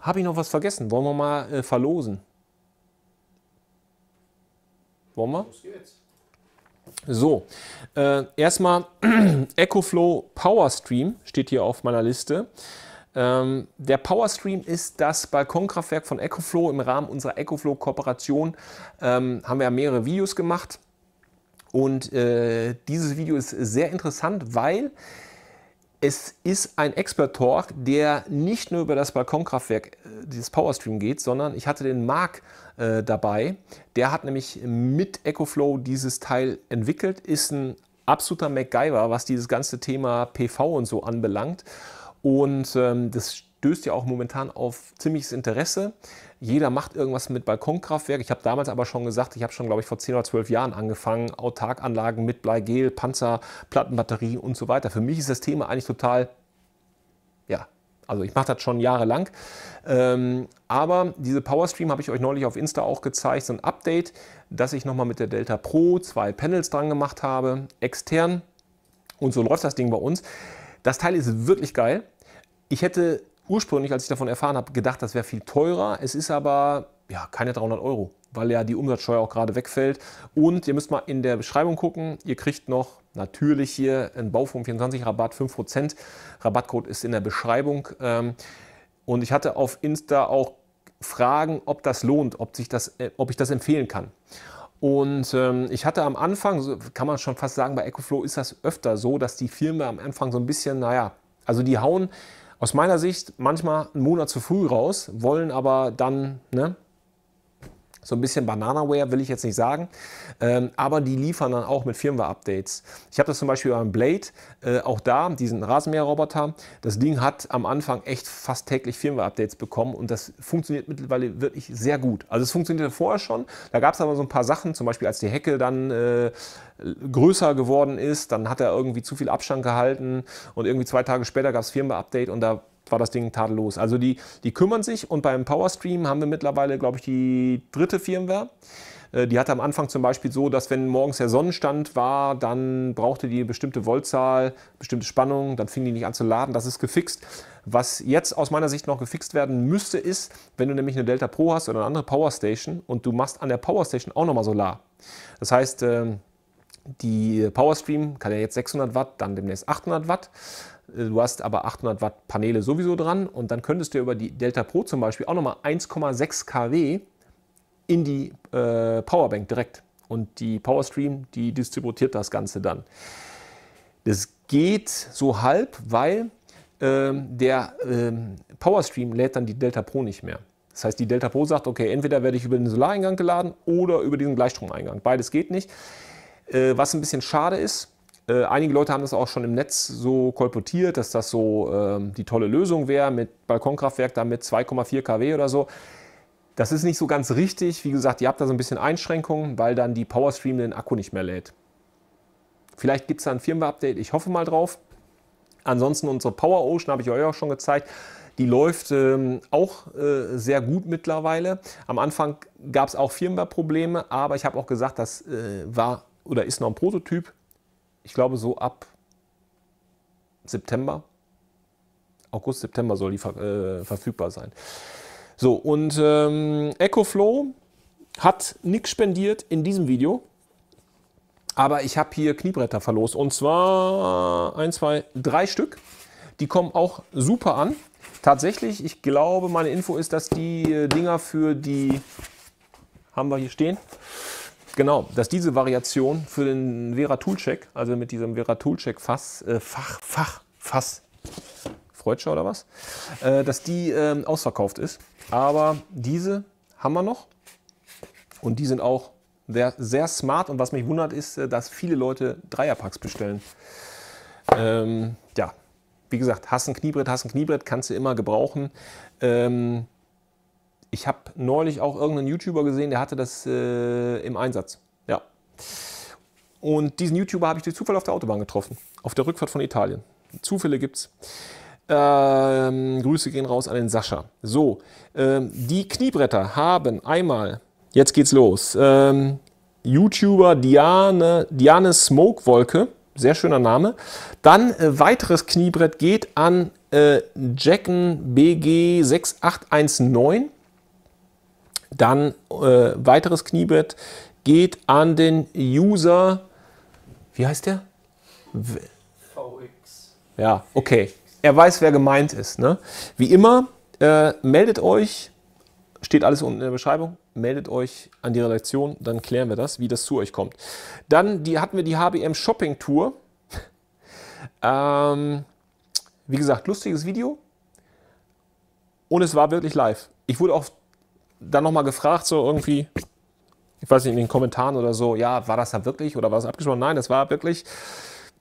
[SPEAKER 1] habe ich noch was vergessen? Wollen wir mal äh, verlosen? Wollen wir? Los geht's. So, äh, erstmal (clears throat) EcoFlow PowerStream steht hier auf meiner Liste. Ähm, der PowerStream ist das Balkonkraftwerk von EcoFlow. Im Rahmen unserer EcoFlow-Kooperation ähm, haben wir mehrere Videos gemacht. Und äh, dieses Video ist sehr interessant, weil es ist ein Expert Talk, der nicht nur über das Balkonkraftwerk äh, dieses Powerstream geht, sondern ich hatte den Marc äh, dabei. Der hat nämlich mit EcoFlow dieses Teil entwickelt, ist ein absoluter MacGyver, was dieses ganze Thema PV und so anbelangt. Und ähm, das stößt ja auch momentan auf ziemliches Interesse jeder macht irgendwas mit Balkonkraftwerk. Ich habe damals aber schon gesagt, ich habe schon, glaube ich, vor 10 oder 12 Jahren angefangen, Autarkanlagen mit Bleigel, Panzer, Plattenbatterie und so weiter. Für mich ist das Thema eigentlich total, ja, also ich mache das schon jahrelang. Ähm, aber diese Powerstream habe ich euch neulich auf Insta auch gezeigt, so ein Update, dass ich nochmal mit der Delta Pro zwei Panels dran gemacht habe, extern. Und so läuft das Ding bei uns. Das Teil ist wirklich geil. Ich hätte ursprünglich, als ich davon erfahren habe, gedacht, das wäre viel teurer. Es ist aber ja, keine 300 Euro, weil ja die Umsatzsteuer auch gerade wegfällt. Und ihr müsst mal in der Beschreibung gucken, ihr kriegt noch natürlich hier einen Bauform24 Rabatt 5%. Rabattcode ist in der Beschreibung. Ähm, und ich hatte auf Insta auch Fragen, ob das lohnt, ob, sich das, äh, ob ich das empfehlen kann. Und ähm, ich hatte am Anfang, kann man schon fast sagen, bei EcoFlow ist das öfter so, dass die Firmen am Anfang so ein bisschen, naja, also die hauen aus meiner Sicht manchmal einen Monat zu früh raus, wollen aber dann ne, so ein bisschen Bananaware will ich jetzt nicht sagen, ähm, aber die liefern dann auch mit Firmware-Updates. Ich habe das zum Beispiel beim Blade, äh, auch da, diesen Rasenmäher-Roboter. Das Ding hat am Anfang echt fast täglich Firmware-Updates bekommen und das funktioniert mittlerweile wirklich sehr gut. Also es funktionierte vorher schon, da gab es aber so ein paar Sachen, zum Beispiel als die Hecke dann äh, größer geworden ist, dann hat er irgendwie zu viel Abstand gehalten und irgendwie zwei Tage später gab es Firmware-Update und da war das Ding tadellos. Also die, die kümmern sich und beim PowerStream haben wir mittlerweile, glaube ich, die dritte Firmware. Äh, die hatte am Anfang zum Beispiel so, dass wenn morgens der Sonnenstand war, dann brauchte die bestimmte Voltzahl, bestimmte Spannung, dann fing die nicht an zu laden. Das ist gefixt. Was jetzt aus meiner Sicht noch gefixt werden müsste, ist, wenn du nämlich eine Delta Pro hast oder eine andere Powerstation und du machst an der Powerstation auch nochmal Solar. Das heißt, ähm, die Powerstream kann ja jetzt 600 Watt, dann demnächst 800 Watt. Du hast aber 800 Watt Paneele sowieso dran und dann könntest du über die Delta Pro zum Beispiel auch nochmal 1,6 kW in die äh, Powerbank direkt. Und die PowerStream, die distributiert das Ganze dann. Das geht so halb, weil ähm, der ähm, PowerStream lädt dann die Delta Pro nicht mehr. Das heißt, die Delta Pro sagt, okay, entweder werde ich über den Solareingang geladen oder über diesen Gleichstromeingang. Beides geht nicht. Äh, was ein bisschen schade ist, äh, einige Leute haben das auch schon im Netz so kolportiert, dass das so äh, die tolle Lösung wäre mit Balkonkraftwerk dann mit 2,4 kW oder so. Das ist nicht so ganz richtig. Wie gesagt, ihr habt da so ein bisschen Einschränkungen, weil dann die PowerStream den Akku nicht mehr lädt. Vielleicht gibt es da ein Firmware-Update, ich hoffe mal drauf. Ansonsten unsere Power Ocean habe ich euch auch schon gezeigt. Die läuft ähm, auch äh, sehr gut mittlerweile. Am Anfang gab es auch Firmware-Probleme, aber ich habe auch gesagt, das äh, war oder ist noch ein Prototyp ich glaube, so ab September, August, September soll die ver äh, verfügbar sein. So, und ähm, EcoFlow hat nichts spendiert in diesem Video. Aber ich habe hier Kniebretter verlost. Und zwar ein, zwei, drei Stück. Die kommen auch super an. Tatsächlich, ich glaube, meine Info ist, dass die äh, Dinger für die haben wir hier stehen. Genau, dass diese Variation für den Vera Toolcheck, also mit diesem Vera Toolcheck Fass, äh, Fach, Fach, Fass, Freudscher oder was, äh, dass die äh, ausverkauft ist. Aber diese haben wir noch und die sind auch sehr, sehr smart. Und was mich wundert, ist, äh, dass viele Leute Dreierpacks bestellen. Ähm, ja, wie gesagt, hast ein Kniebrett, hast ein Kniebrett, kannst du immer gebrauchen. Ähm, ich habe neulich auch irgendeinen YouTuber gesehen, der hatte das äh, im Einsatz. Ja. Und diesen YouTuber habe ich durch Zufall auf der Autobahn getroffen, auf der Rückfahrt von Italien. Zufälle gibt's. Ähm, Grüße gehen raus an den Sascha. So, ähm, die Kniebretter haben einmal, jetzt geht's los, ähm, YouTuber Diane, Diane Smokewolke, sehr schöner Name. Dann äh, weiteres Kniebrett geht an äh, Jacken BG6819. Dann äh, weiteres Kniebett geht an den User, wie heißt der? V VX. Ja, okay. Er weiß, wer gemeint ist. Ne? Wie immer, äh, meldet euch, steht alles unten in der Beschreibung, meldet euch an die Redaktion, dann klären wir das, wie das zu euch kommt. Dann die, hatten wir die HBM Shopping Tour. (laughs) ähm, wie gesagt, lustiges Video. Und es war wirklich live. Ich wurde auf dann nochmal gefragt, so irgendwie, ich weiß nicht, in den Kommentaren oder so, ja, war das da wirklich oder war das abgesprochen? Nein, das war wirklich.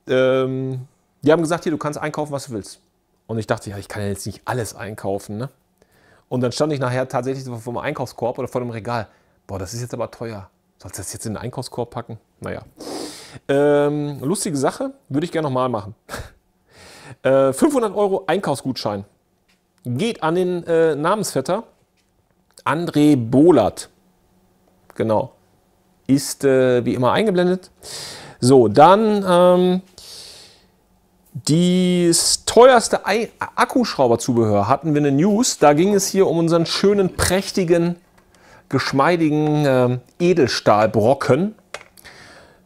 [SPEAKER 1] Ähm, die haben gesagt, hier, du kannst einkaufen, was du willst. Und ich dachte, ja, ich kann ja jetzt nicht alles einkaufen, ne? Und dann stand ich nachher tatsächlich vor dem Einkaufskorb oder vor dem Regal. Boah, das ist jetzt aber teuer. Sollst du das jetzt in den Einkaufskorb packen? Naja. Ähm, lustige Sache, würde ich gerne nochmal machen. (laughs) äh, 500 Euro Einkaufsgutschein. Geht an den äh, Namensvetter André Bolat. Genau. Ist äh, wie immer eingeblendet. So, dann ähm, das teuerste Akkuschrauberzubehör hatten wir eine News. Da ging es hier um unseren schönen, prächtigen, geschmeidigen äh, Edelstahlbrocken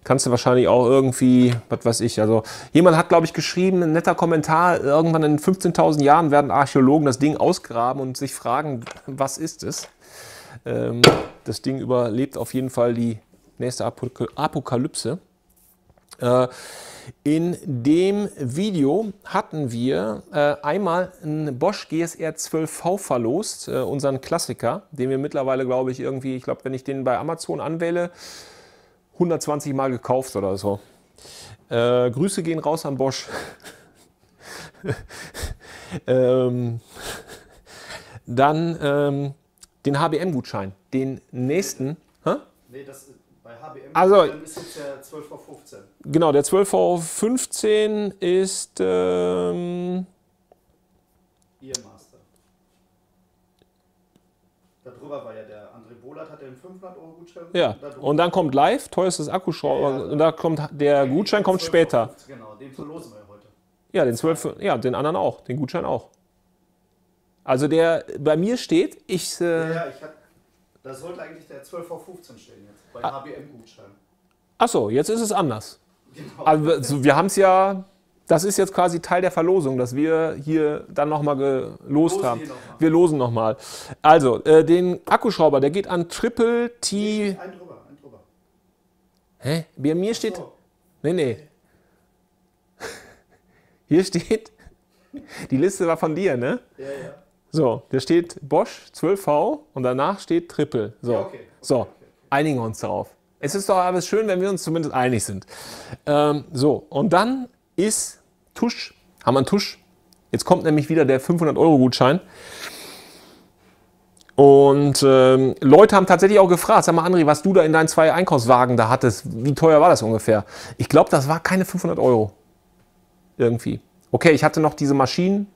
[SPEAKER 1] kannst du wahrscheinlich auch irgendwie, was weiß ich, also jemand hat, glaube ich, geschrieben, ein netter Kommentar, irgendwann in 15.000 Jahren werden Archäologen das Ding ausgraben und sich fragen, was ist es? Ähm, das Ding überlebt auf jeden Fall die nächste Apokalypse. Äh, in dem Video hatten wir äh, einmal einen Bosch GSR 12V verlost, äh, unseren Klassiker, den wir mittlerweile, glaube ich, irgendwie, ich glaube, wenn ich den bei Amazon anwähle, 120 Mal gekauft oder so. Äh, Grüße gehen raus an Bosch. (laughs) ähm, dann ähm, den HBM-Gutschein. Den nächsten. Hä? Nee, das, bei HBM also, ist jetzt der 12V15. Genau, der 12V15 ist. Ähm, Ihr Master. Darüber war ja der Blatt hat er einen 500-Euro-Gutschein. Ja, und dann kommt live, teuerstes Akkuschrauber. Ja, ja, und da kommt der Gutschein kommt später. Genau, den verlosen wir heute. Ja, den 12, ja, den anderen auch, den Gutschein auch. Also der bei mir steht, ich. Äh, ja, ich hab, Da sollte eigentlich der 12V15 stehen jetzt, bei ah. HBM-Gutschein. Achso, jetzt ist es anders. Genau. Also, wir haben es ja das ist jetzt quasi Teil der Verlosung, dass wir hier dann nochmal gelost losen haben. Noch mal. Wir losen nochmal. Also, äh, den Akkuschrauber, der geht an Triple T. Ein drüber, ein drüber. Hä? Bei mir steht. So. Nee, nee. (laughs) Hier steht. Die Liste war von dir, ne? Ja, ja. So, da steht Bosch 12V und danach steht Triple. So, ja, okay. Okay, so okay, einigen wir uns darauf. Es ist doch alles schön, wenn wir uns zumindest einig sind. Ähm, so, und dann ist Tusch, haben wir einen Tusch. Jetzt kommt nämlich wieder der 500-Euro-Gutschein. Und ähm, Leute haben tatsächlich auch gefragt, sag mal André, was du da in deinen zwei Einkaufswagen da hattest, wie teuer war das ungefähr? Ich glaube, das war keine 500 Euro. Irgendwie. Okay, ich hatte noch diese Maschinen,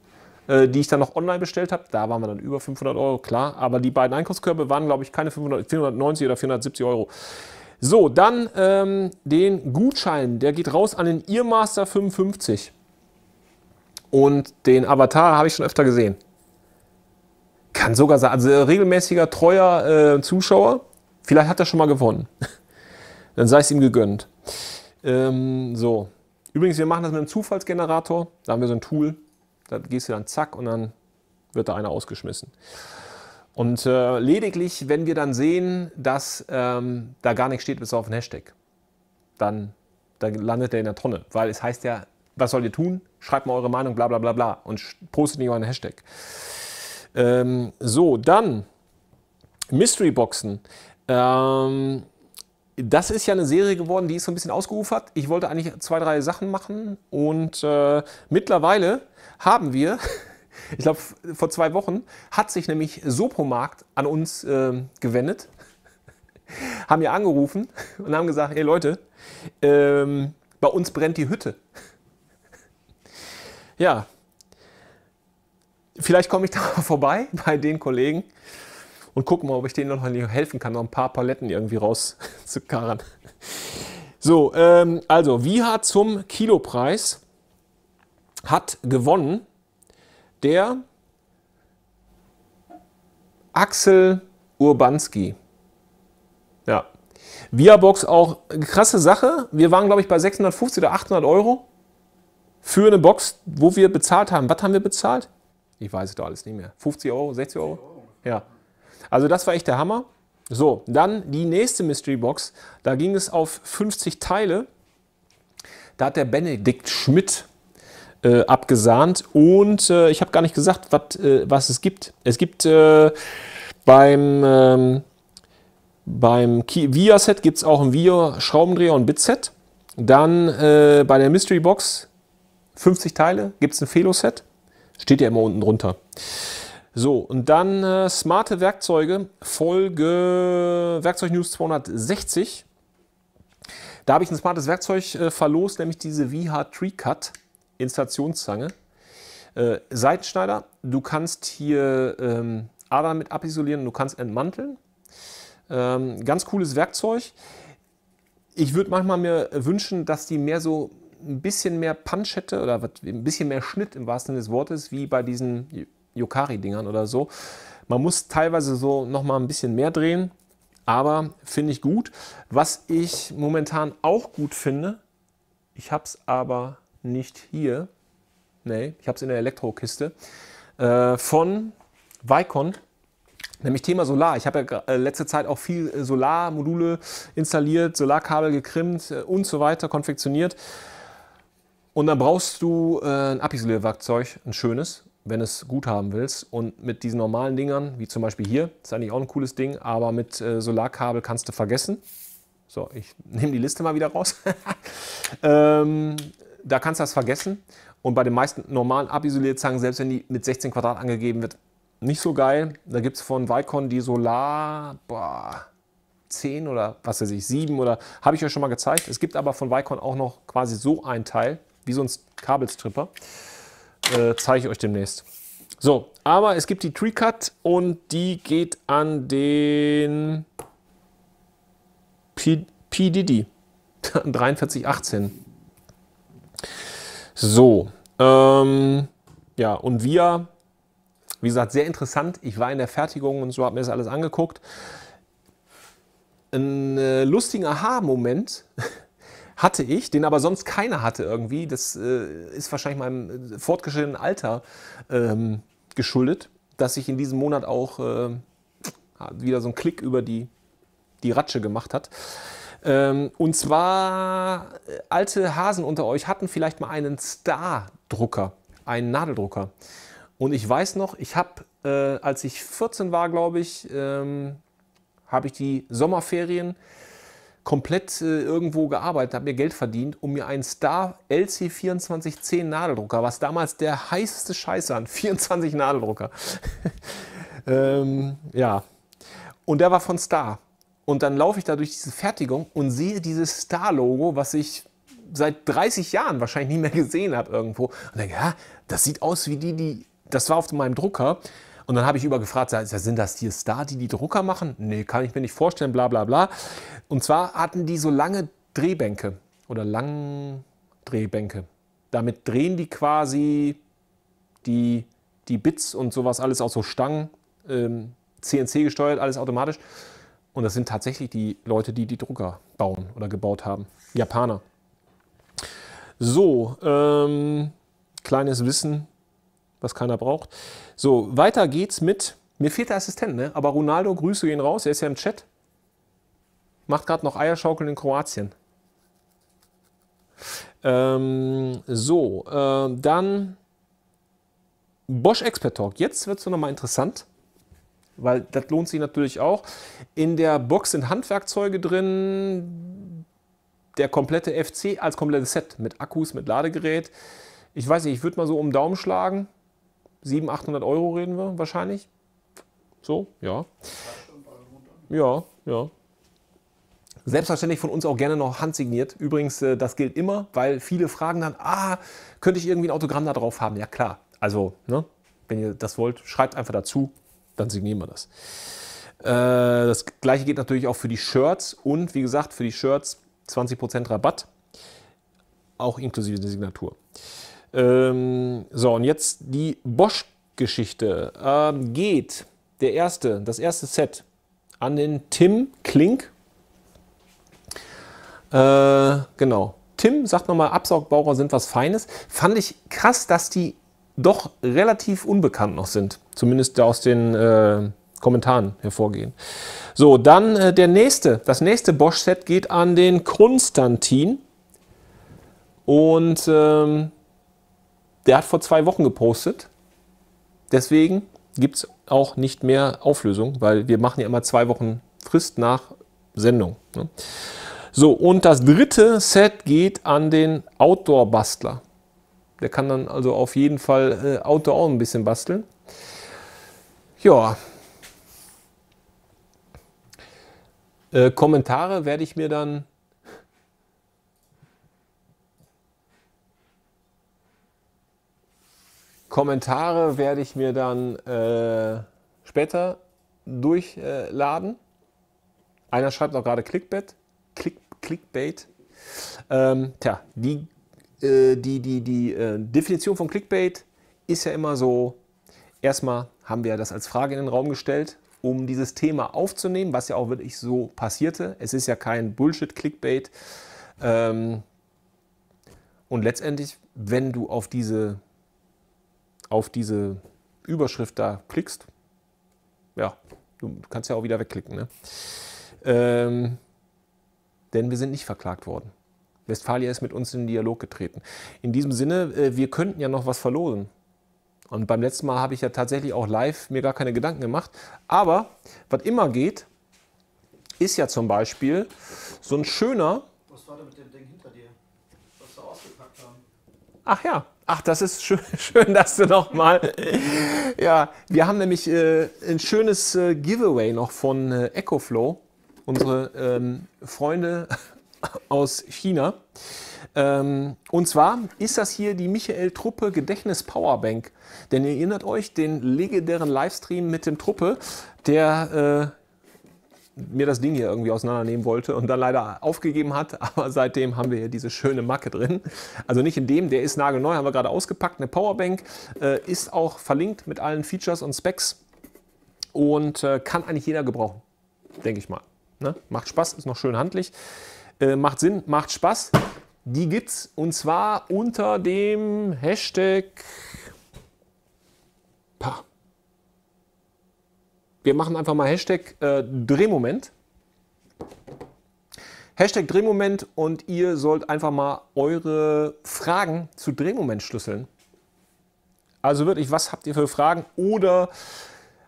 [SPEAKER 1] äh, die ich dann noch online bestellt habe. Da waren wir dann über 500 Euro, klar. Aber die beiden Einkaufskörbe waren, glaube ich, keine 500, 490 oder 470 Euro. So, dann ähm, den Gutschein. Der geht raus an den Earmaster 55. Und den Avatar habe ich schon öfter gesehen. Kann sogar sein, also regelmäßiger, treuer äh, Zuschauer. Vielleicht hat er schon mal gewonnen. (laughs) Dann sei es ihm gegönnt. Ähm, so. Übrigens, wir machen das mit einem Zufallsgenerator. Da haben wir so ein Tool. Da gehst du dann zack und dann wird da einer ausgeschmissen. Und äh, lediglich, wenn wir dann sehen, dass ähm, da gar nichts steht, bis auf einen Hashtag, dann, dann landet der in der Tonne. Weil es heißt ja was sollt ihr tun? Schreibt mal eure Meinung, bla bla bla bla und postet nicht euren Hashtag. Ähm, so, dann Mystery Boxen. Ähm, das ist ja eine Serie geworden, die ist so ein bisschen ausgeufert. Ich wollte eigentlich zwei, drei Sachen machen und äh, mittlerweile haben wir, (laughs) ich glaube vor zwei Wochen, hat sich nämlich Sopomarkt an uns äh, gewendet, (laughs) haben ja angerufen und haben gesagt, hey Leute, ähm, bei uns brennt die Hütte ja, vielleicht komme ich da (laughs) mal vorbei bei den Kollegen und gucke mal, ob ich denen noch helfen kann, noch ein paar Paletten irgendwie rauszukarren. So, ähm, also Viha zum Kilopreis hat gewonnen der Axel Urbanski. Ja. Box auch krasse Sache. Wir waren, glaube ich, bei 650 oder 800 Euro für eine Box, wo wir bezahlt haben. Was haben wir bezahlt? Ich weiß es doch alles nicht mehr. 50 Euro, 60 Euro? Ja. Also das war echt der Hammer. So, dann die nächste Mystery Box. Da ging es auf 50 Teile. Da hat der Benedikt Schmidt äh, abgesahnt und äh, ich habe gar nicht gesagt, wat, äh, was es gibt. Es gibt äh, beim, ähm, beim Via-Set gibt es auch ein Via-Schraubendreher und Bit-Set. Dann äh, bei der Mystery Box 50 Teile, gibt es ein Felo-Set. Steht ja immer unten drunter. So, und dann äh, smarte Werkzeuge, Folge Werkzeug News 260. Da habe ich ein smartes Werkzeug äh, verlost, nämlich diese VH Tree Cut Installationszange. Äh, Seitenschneider, du kannst hier ähm, Adern mit abisolieren, du kannst entmanteln. Ähm, ganz cooles Werkzeug. Ich würde manchmal mir wünschen, dass die mehr so ein bisschen mehr Punch hätte oder ein bisschen mehr Schnitt im wahrsten Sinne des Wortes, wie bei diesen Yokari-Dingern oder so. Man muss teilweise so nochmal ein bisschen mehr drehen, aber finde ich gut. Was ich momentan auch gut finde, ich habe es aber nicht hier. Nee, ich habe es in der Elektrokiste. Äh, von Vicon. Nämlich Thema Solar. Ich habe ja äh, letzte Zeit auch viel äh, Solarmodule installiert, Solarkabel gekrimmt äh, und so weiter, konfektioniert. Und dann brauchst du äh, ein Abisolierwerkzeug, ein schönes, wenn du es gut haben willst. Und mit diesen normalen Dingern, wie zum Beispiel hier, ist eigentlich auch ein cooles Ding, aber mit äh, Solarkabel kannst du vergessen. So, ich (laughs) nehme die Liste mal wieder raus. (laughs) ähm, da kannst du das vergessen. Und bei den meisten normalen Abisolierzangen, selbst wenn die mit 16 Quadrat angegeben wird, nicht so geil. Da gibt es von Vicon die Solar boah, 10 oder was weiß ich, 7 oder habe ich euch schon mal gezeigt. Es gibt aber von Vicon auch noch quasi so ein Teil wie so ein Kabelstripper. Äh, zeige ich euch demnächst. So, aber es gibt die Tree Cut und die geht an den PDD 4318. (laughs) So, ähm, ja, und wir, wie gesagt, sehr interessant. Ich war in der Fertigung und so, habe mir das alles angeguckt. Ein äh, lustiger Aha-Moment (laughs) hatte ich, den aber sonst keiner hatte irgendwie. Das äh, ist wahrscheinlich meinem äh, fortgeschrittenen Alter ähm, geschuldet, dass ich in diesem Monat auch äh, wieder so einen Klick über die, die Ratsche gemacht hat. Ähm, und zwar, äh, alte Hasen unter euch hatten vielleicht mal einen Star-Drucker, einen Nadeldrucker. Und ich weiß noch, ich habe, äh, als ich 14 war, glaube ich, ähm, habe ich die Sommerferien komplett äh, irgendwo gearbeitet, habe mir Geld verdient, um mir einen Star LC2410 Nadeldrucker, was damals der heißeste Scheiß an, 24 (laughs) Nadeldrucker. (laughs) ähm, ja. Und der war von Star. Und dann laufe ich da durch diese Fertigung und sehe dieses Star-Logo, was ich seit 30 Jahren wahrscheinlich nie mehr gesehen habe irgendwo. Und denke, ja, das sieht aus wie die, die, das war auf meinem Drucker. Und dann habe ich übergefragt, sind das die Star, die die Drucker machen? Nee, kann ich mir nicht vorstellen, bla bla bla. Und zwar hatten die so lange Drehbänke oder langen Drehbänke. Damit drehen die quasi die, die Bits und sowas alles aus so Stangen, ähm, CNC gesteuert, alles automatisch. Und das sind tatsächlich die Leute, die die Drucker bauen oder gebaut haben. Japaner. So, ähm, kleines Wissen was keiner braucht. So, weiter geht's mit, mir fehlt der Assistent, ne? aber Ronaldo, Grüße gehen raus, er ist ja im Chat. Macht gerade noch Eierschaukeln in Kroatien. Ähm, so, äh, dann Bosch Expert Talk. Jetzt wird es nochmal interessant, weil das lohnt sich natürlich auch. In der Box sind Handwerkzeuge drin, der komplette FC als komplettes Set mit Akkus, mit Ladegerät. Ich weiß nicht, ich würde mal so um den Daumen schlagen. 700, 800 Euro reden wir wahrscheinlich. So, ja. Ja, ja. Selbstverständlich von uns auch gerne noch handsigniert. Übrigens, äh, das gilt immer, weil viele fragen dann, ah, könnte ich irgendwie ein Autogramm da drauf haben? Ja klar. Also, ne, wenn ihr das wollt, schreibt einfach dazu, dann signieren wir das. Äh, das gleiche geht natürlich auch für die Shirts und wie gesagt, für die Shirts 20% Rabatt, auch inklusive der Signatur. Ähm, so, und jetzt die Bosch-Geschichte. Ähm, geht der erste, das erste Set an den Tim Klink. Äh, genau. Tim sagt nochmal, Absaugbauer sind was Feines. Fand ich krass, dass die doch relativ unbekannt noch sind. Zumindest aus den äh, Kommentaren hervorgehen. So, dann äh, der nächste. Das nächste Bosch-Set geht an den Konstantin. Und ähm, der hat vor zwei Wochen gepostet. Deswegen gibt es auch nicht mehr Auflösung, weil wir machen ja immer zwei Wochen Frist nach Sendung. Ne? So, und das dritte Set geht an den Outdoor-Bastler. Der kann dann also auf jeden Fall äh, Outdoor auch ein bisschen basteln. Ja. Äh, Kommentare werde ich mir dann Kommentare werde ich mir dann äh, später durchladen. Einer schreibt auch gerade Clickbait. Click, Clickbait. Ähm, tja, die, äh, die, die, die äh, Definition von Clickbait ist ja immer so, erstmal haben wir das als Frage in den Raum gestellt, um dieses Thema aufzunehmen, was ja auch wirklich so passierte. Es ist ja kein Bullshit-Clickbait. Ähm, und letztendlich, wenn du auf diese auf diese Überschrift da klickst, ja, du kannst ja auch wieder wegklicken. Ne? Ähm, denn wir sind nicht verklagt worden. Westfalia ist mit uns in den Dialog getreten. In diesem Sinne, äh, wir könnten ja noch was verlosen. Und beim letzten Mal habe ich ja tatsächlich auch live mir gar keine Gedanken gemacht. Aber was immer geht, ist ja zum Beispiel so ein schöner. Was war denn mit dem Ding hinter dir, was wir ausgepackt haben? Ach ja, Ach, das ist schön, (laughs) schön dass du nochmal. (laughs) Ja, wir haben nämlich äh, ein schönes äh, Giveaway noch von äh, EcoFlow, unsere ähm, Freunde (laughs) aus China. Ähm, und zwar ist das hier die Michael Truppe Gedächtnis Powerbank. Denn ihr erinnert euch den legendären Livestream mit dem Truppe, der äh, mir das Ding hier irgendwie auseinandernehmen wollte und dann leider aufgegeben hat. (laughs) Aber seitdem haben wir hier diese schöne Macke drin. Also nicht in dem, der ist nagelneu, haben wir gerade ausgepackt. Eine Powerbank äh, ist auch verlinkt mit allen Features und Specs und äh, kann eigentlich jeder gebrauchen, denke ich mal. Ne? Macht Spaß, ist noch schön handlich. Äh, macht Sinn, macht Spaß. Die gibt's und zwar unter dem Hashtag wir machen einfach mal Hashtag äh, Drehmoment. Hashtag Drehmoment und ihr sollt einfach mal eure Fragen zu Drehmoment schlüsseln. Also wirklich, was habt ihr für Fragen oder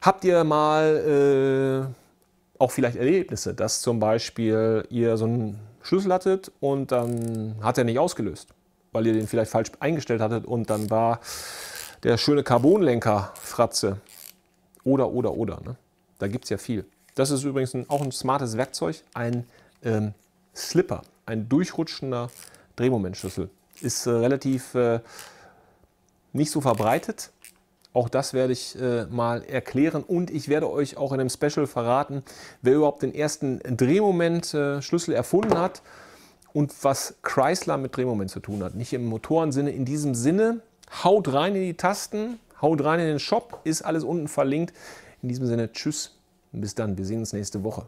[SPEAKER 1] habt ihr mal äh, auch vielleicht Erlebnisse, dass zum Beispiel ihr so einen Schlüssel hattet und dann hat er nicht ausgelöst, weil ihr den vielleicht falsch eingestellt hattet und dann war der schöne Carbonlenker Fratze. Oder, oder, oder. Ne? Da gibt es ja viel. Das ist übrigens ein, auch ein smartes Werkzeug. Ein ähm, Slipper, ein durchrutschender Drehmomentschlüssel. Ist äh, relativ äh, nicht so verbreitet. Auch das werde ich äh, mal erklären und ich werde euch auch in einem Special verraten, wer überhaupt den ersten Drehmomentschlüssel äh, erfunden hat und was Chrysler mit Drehmoment zu tun hat. Nicht im Motorensinne, in diesem Sinne. Haut rein in die Tasten, haut rein in den Shop, ist alles unten verlinkt. In diesem Sinne, tschüss, bis dann, wir sehen uns nächste Woche.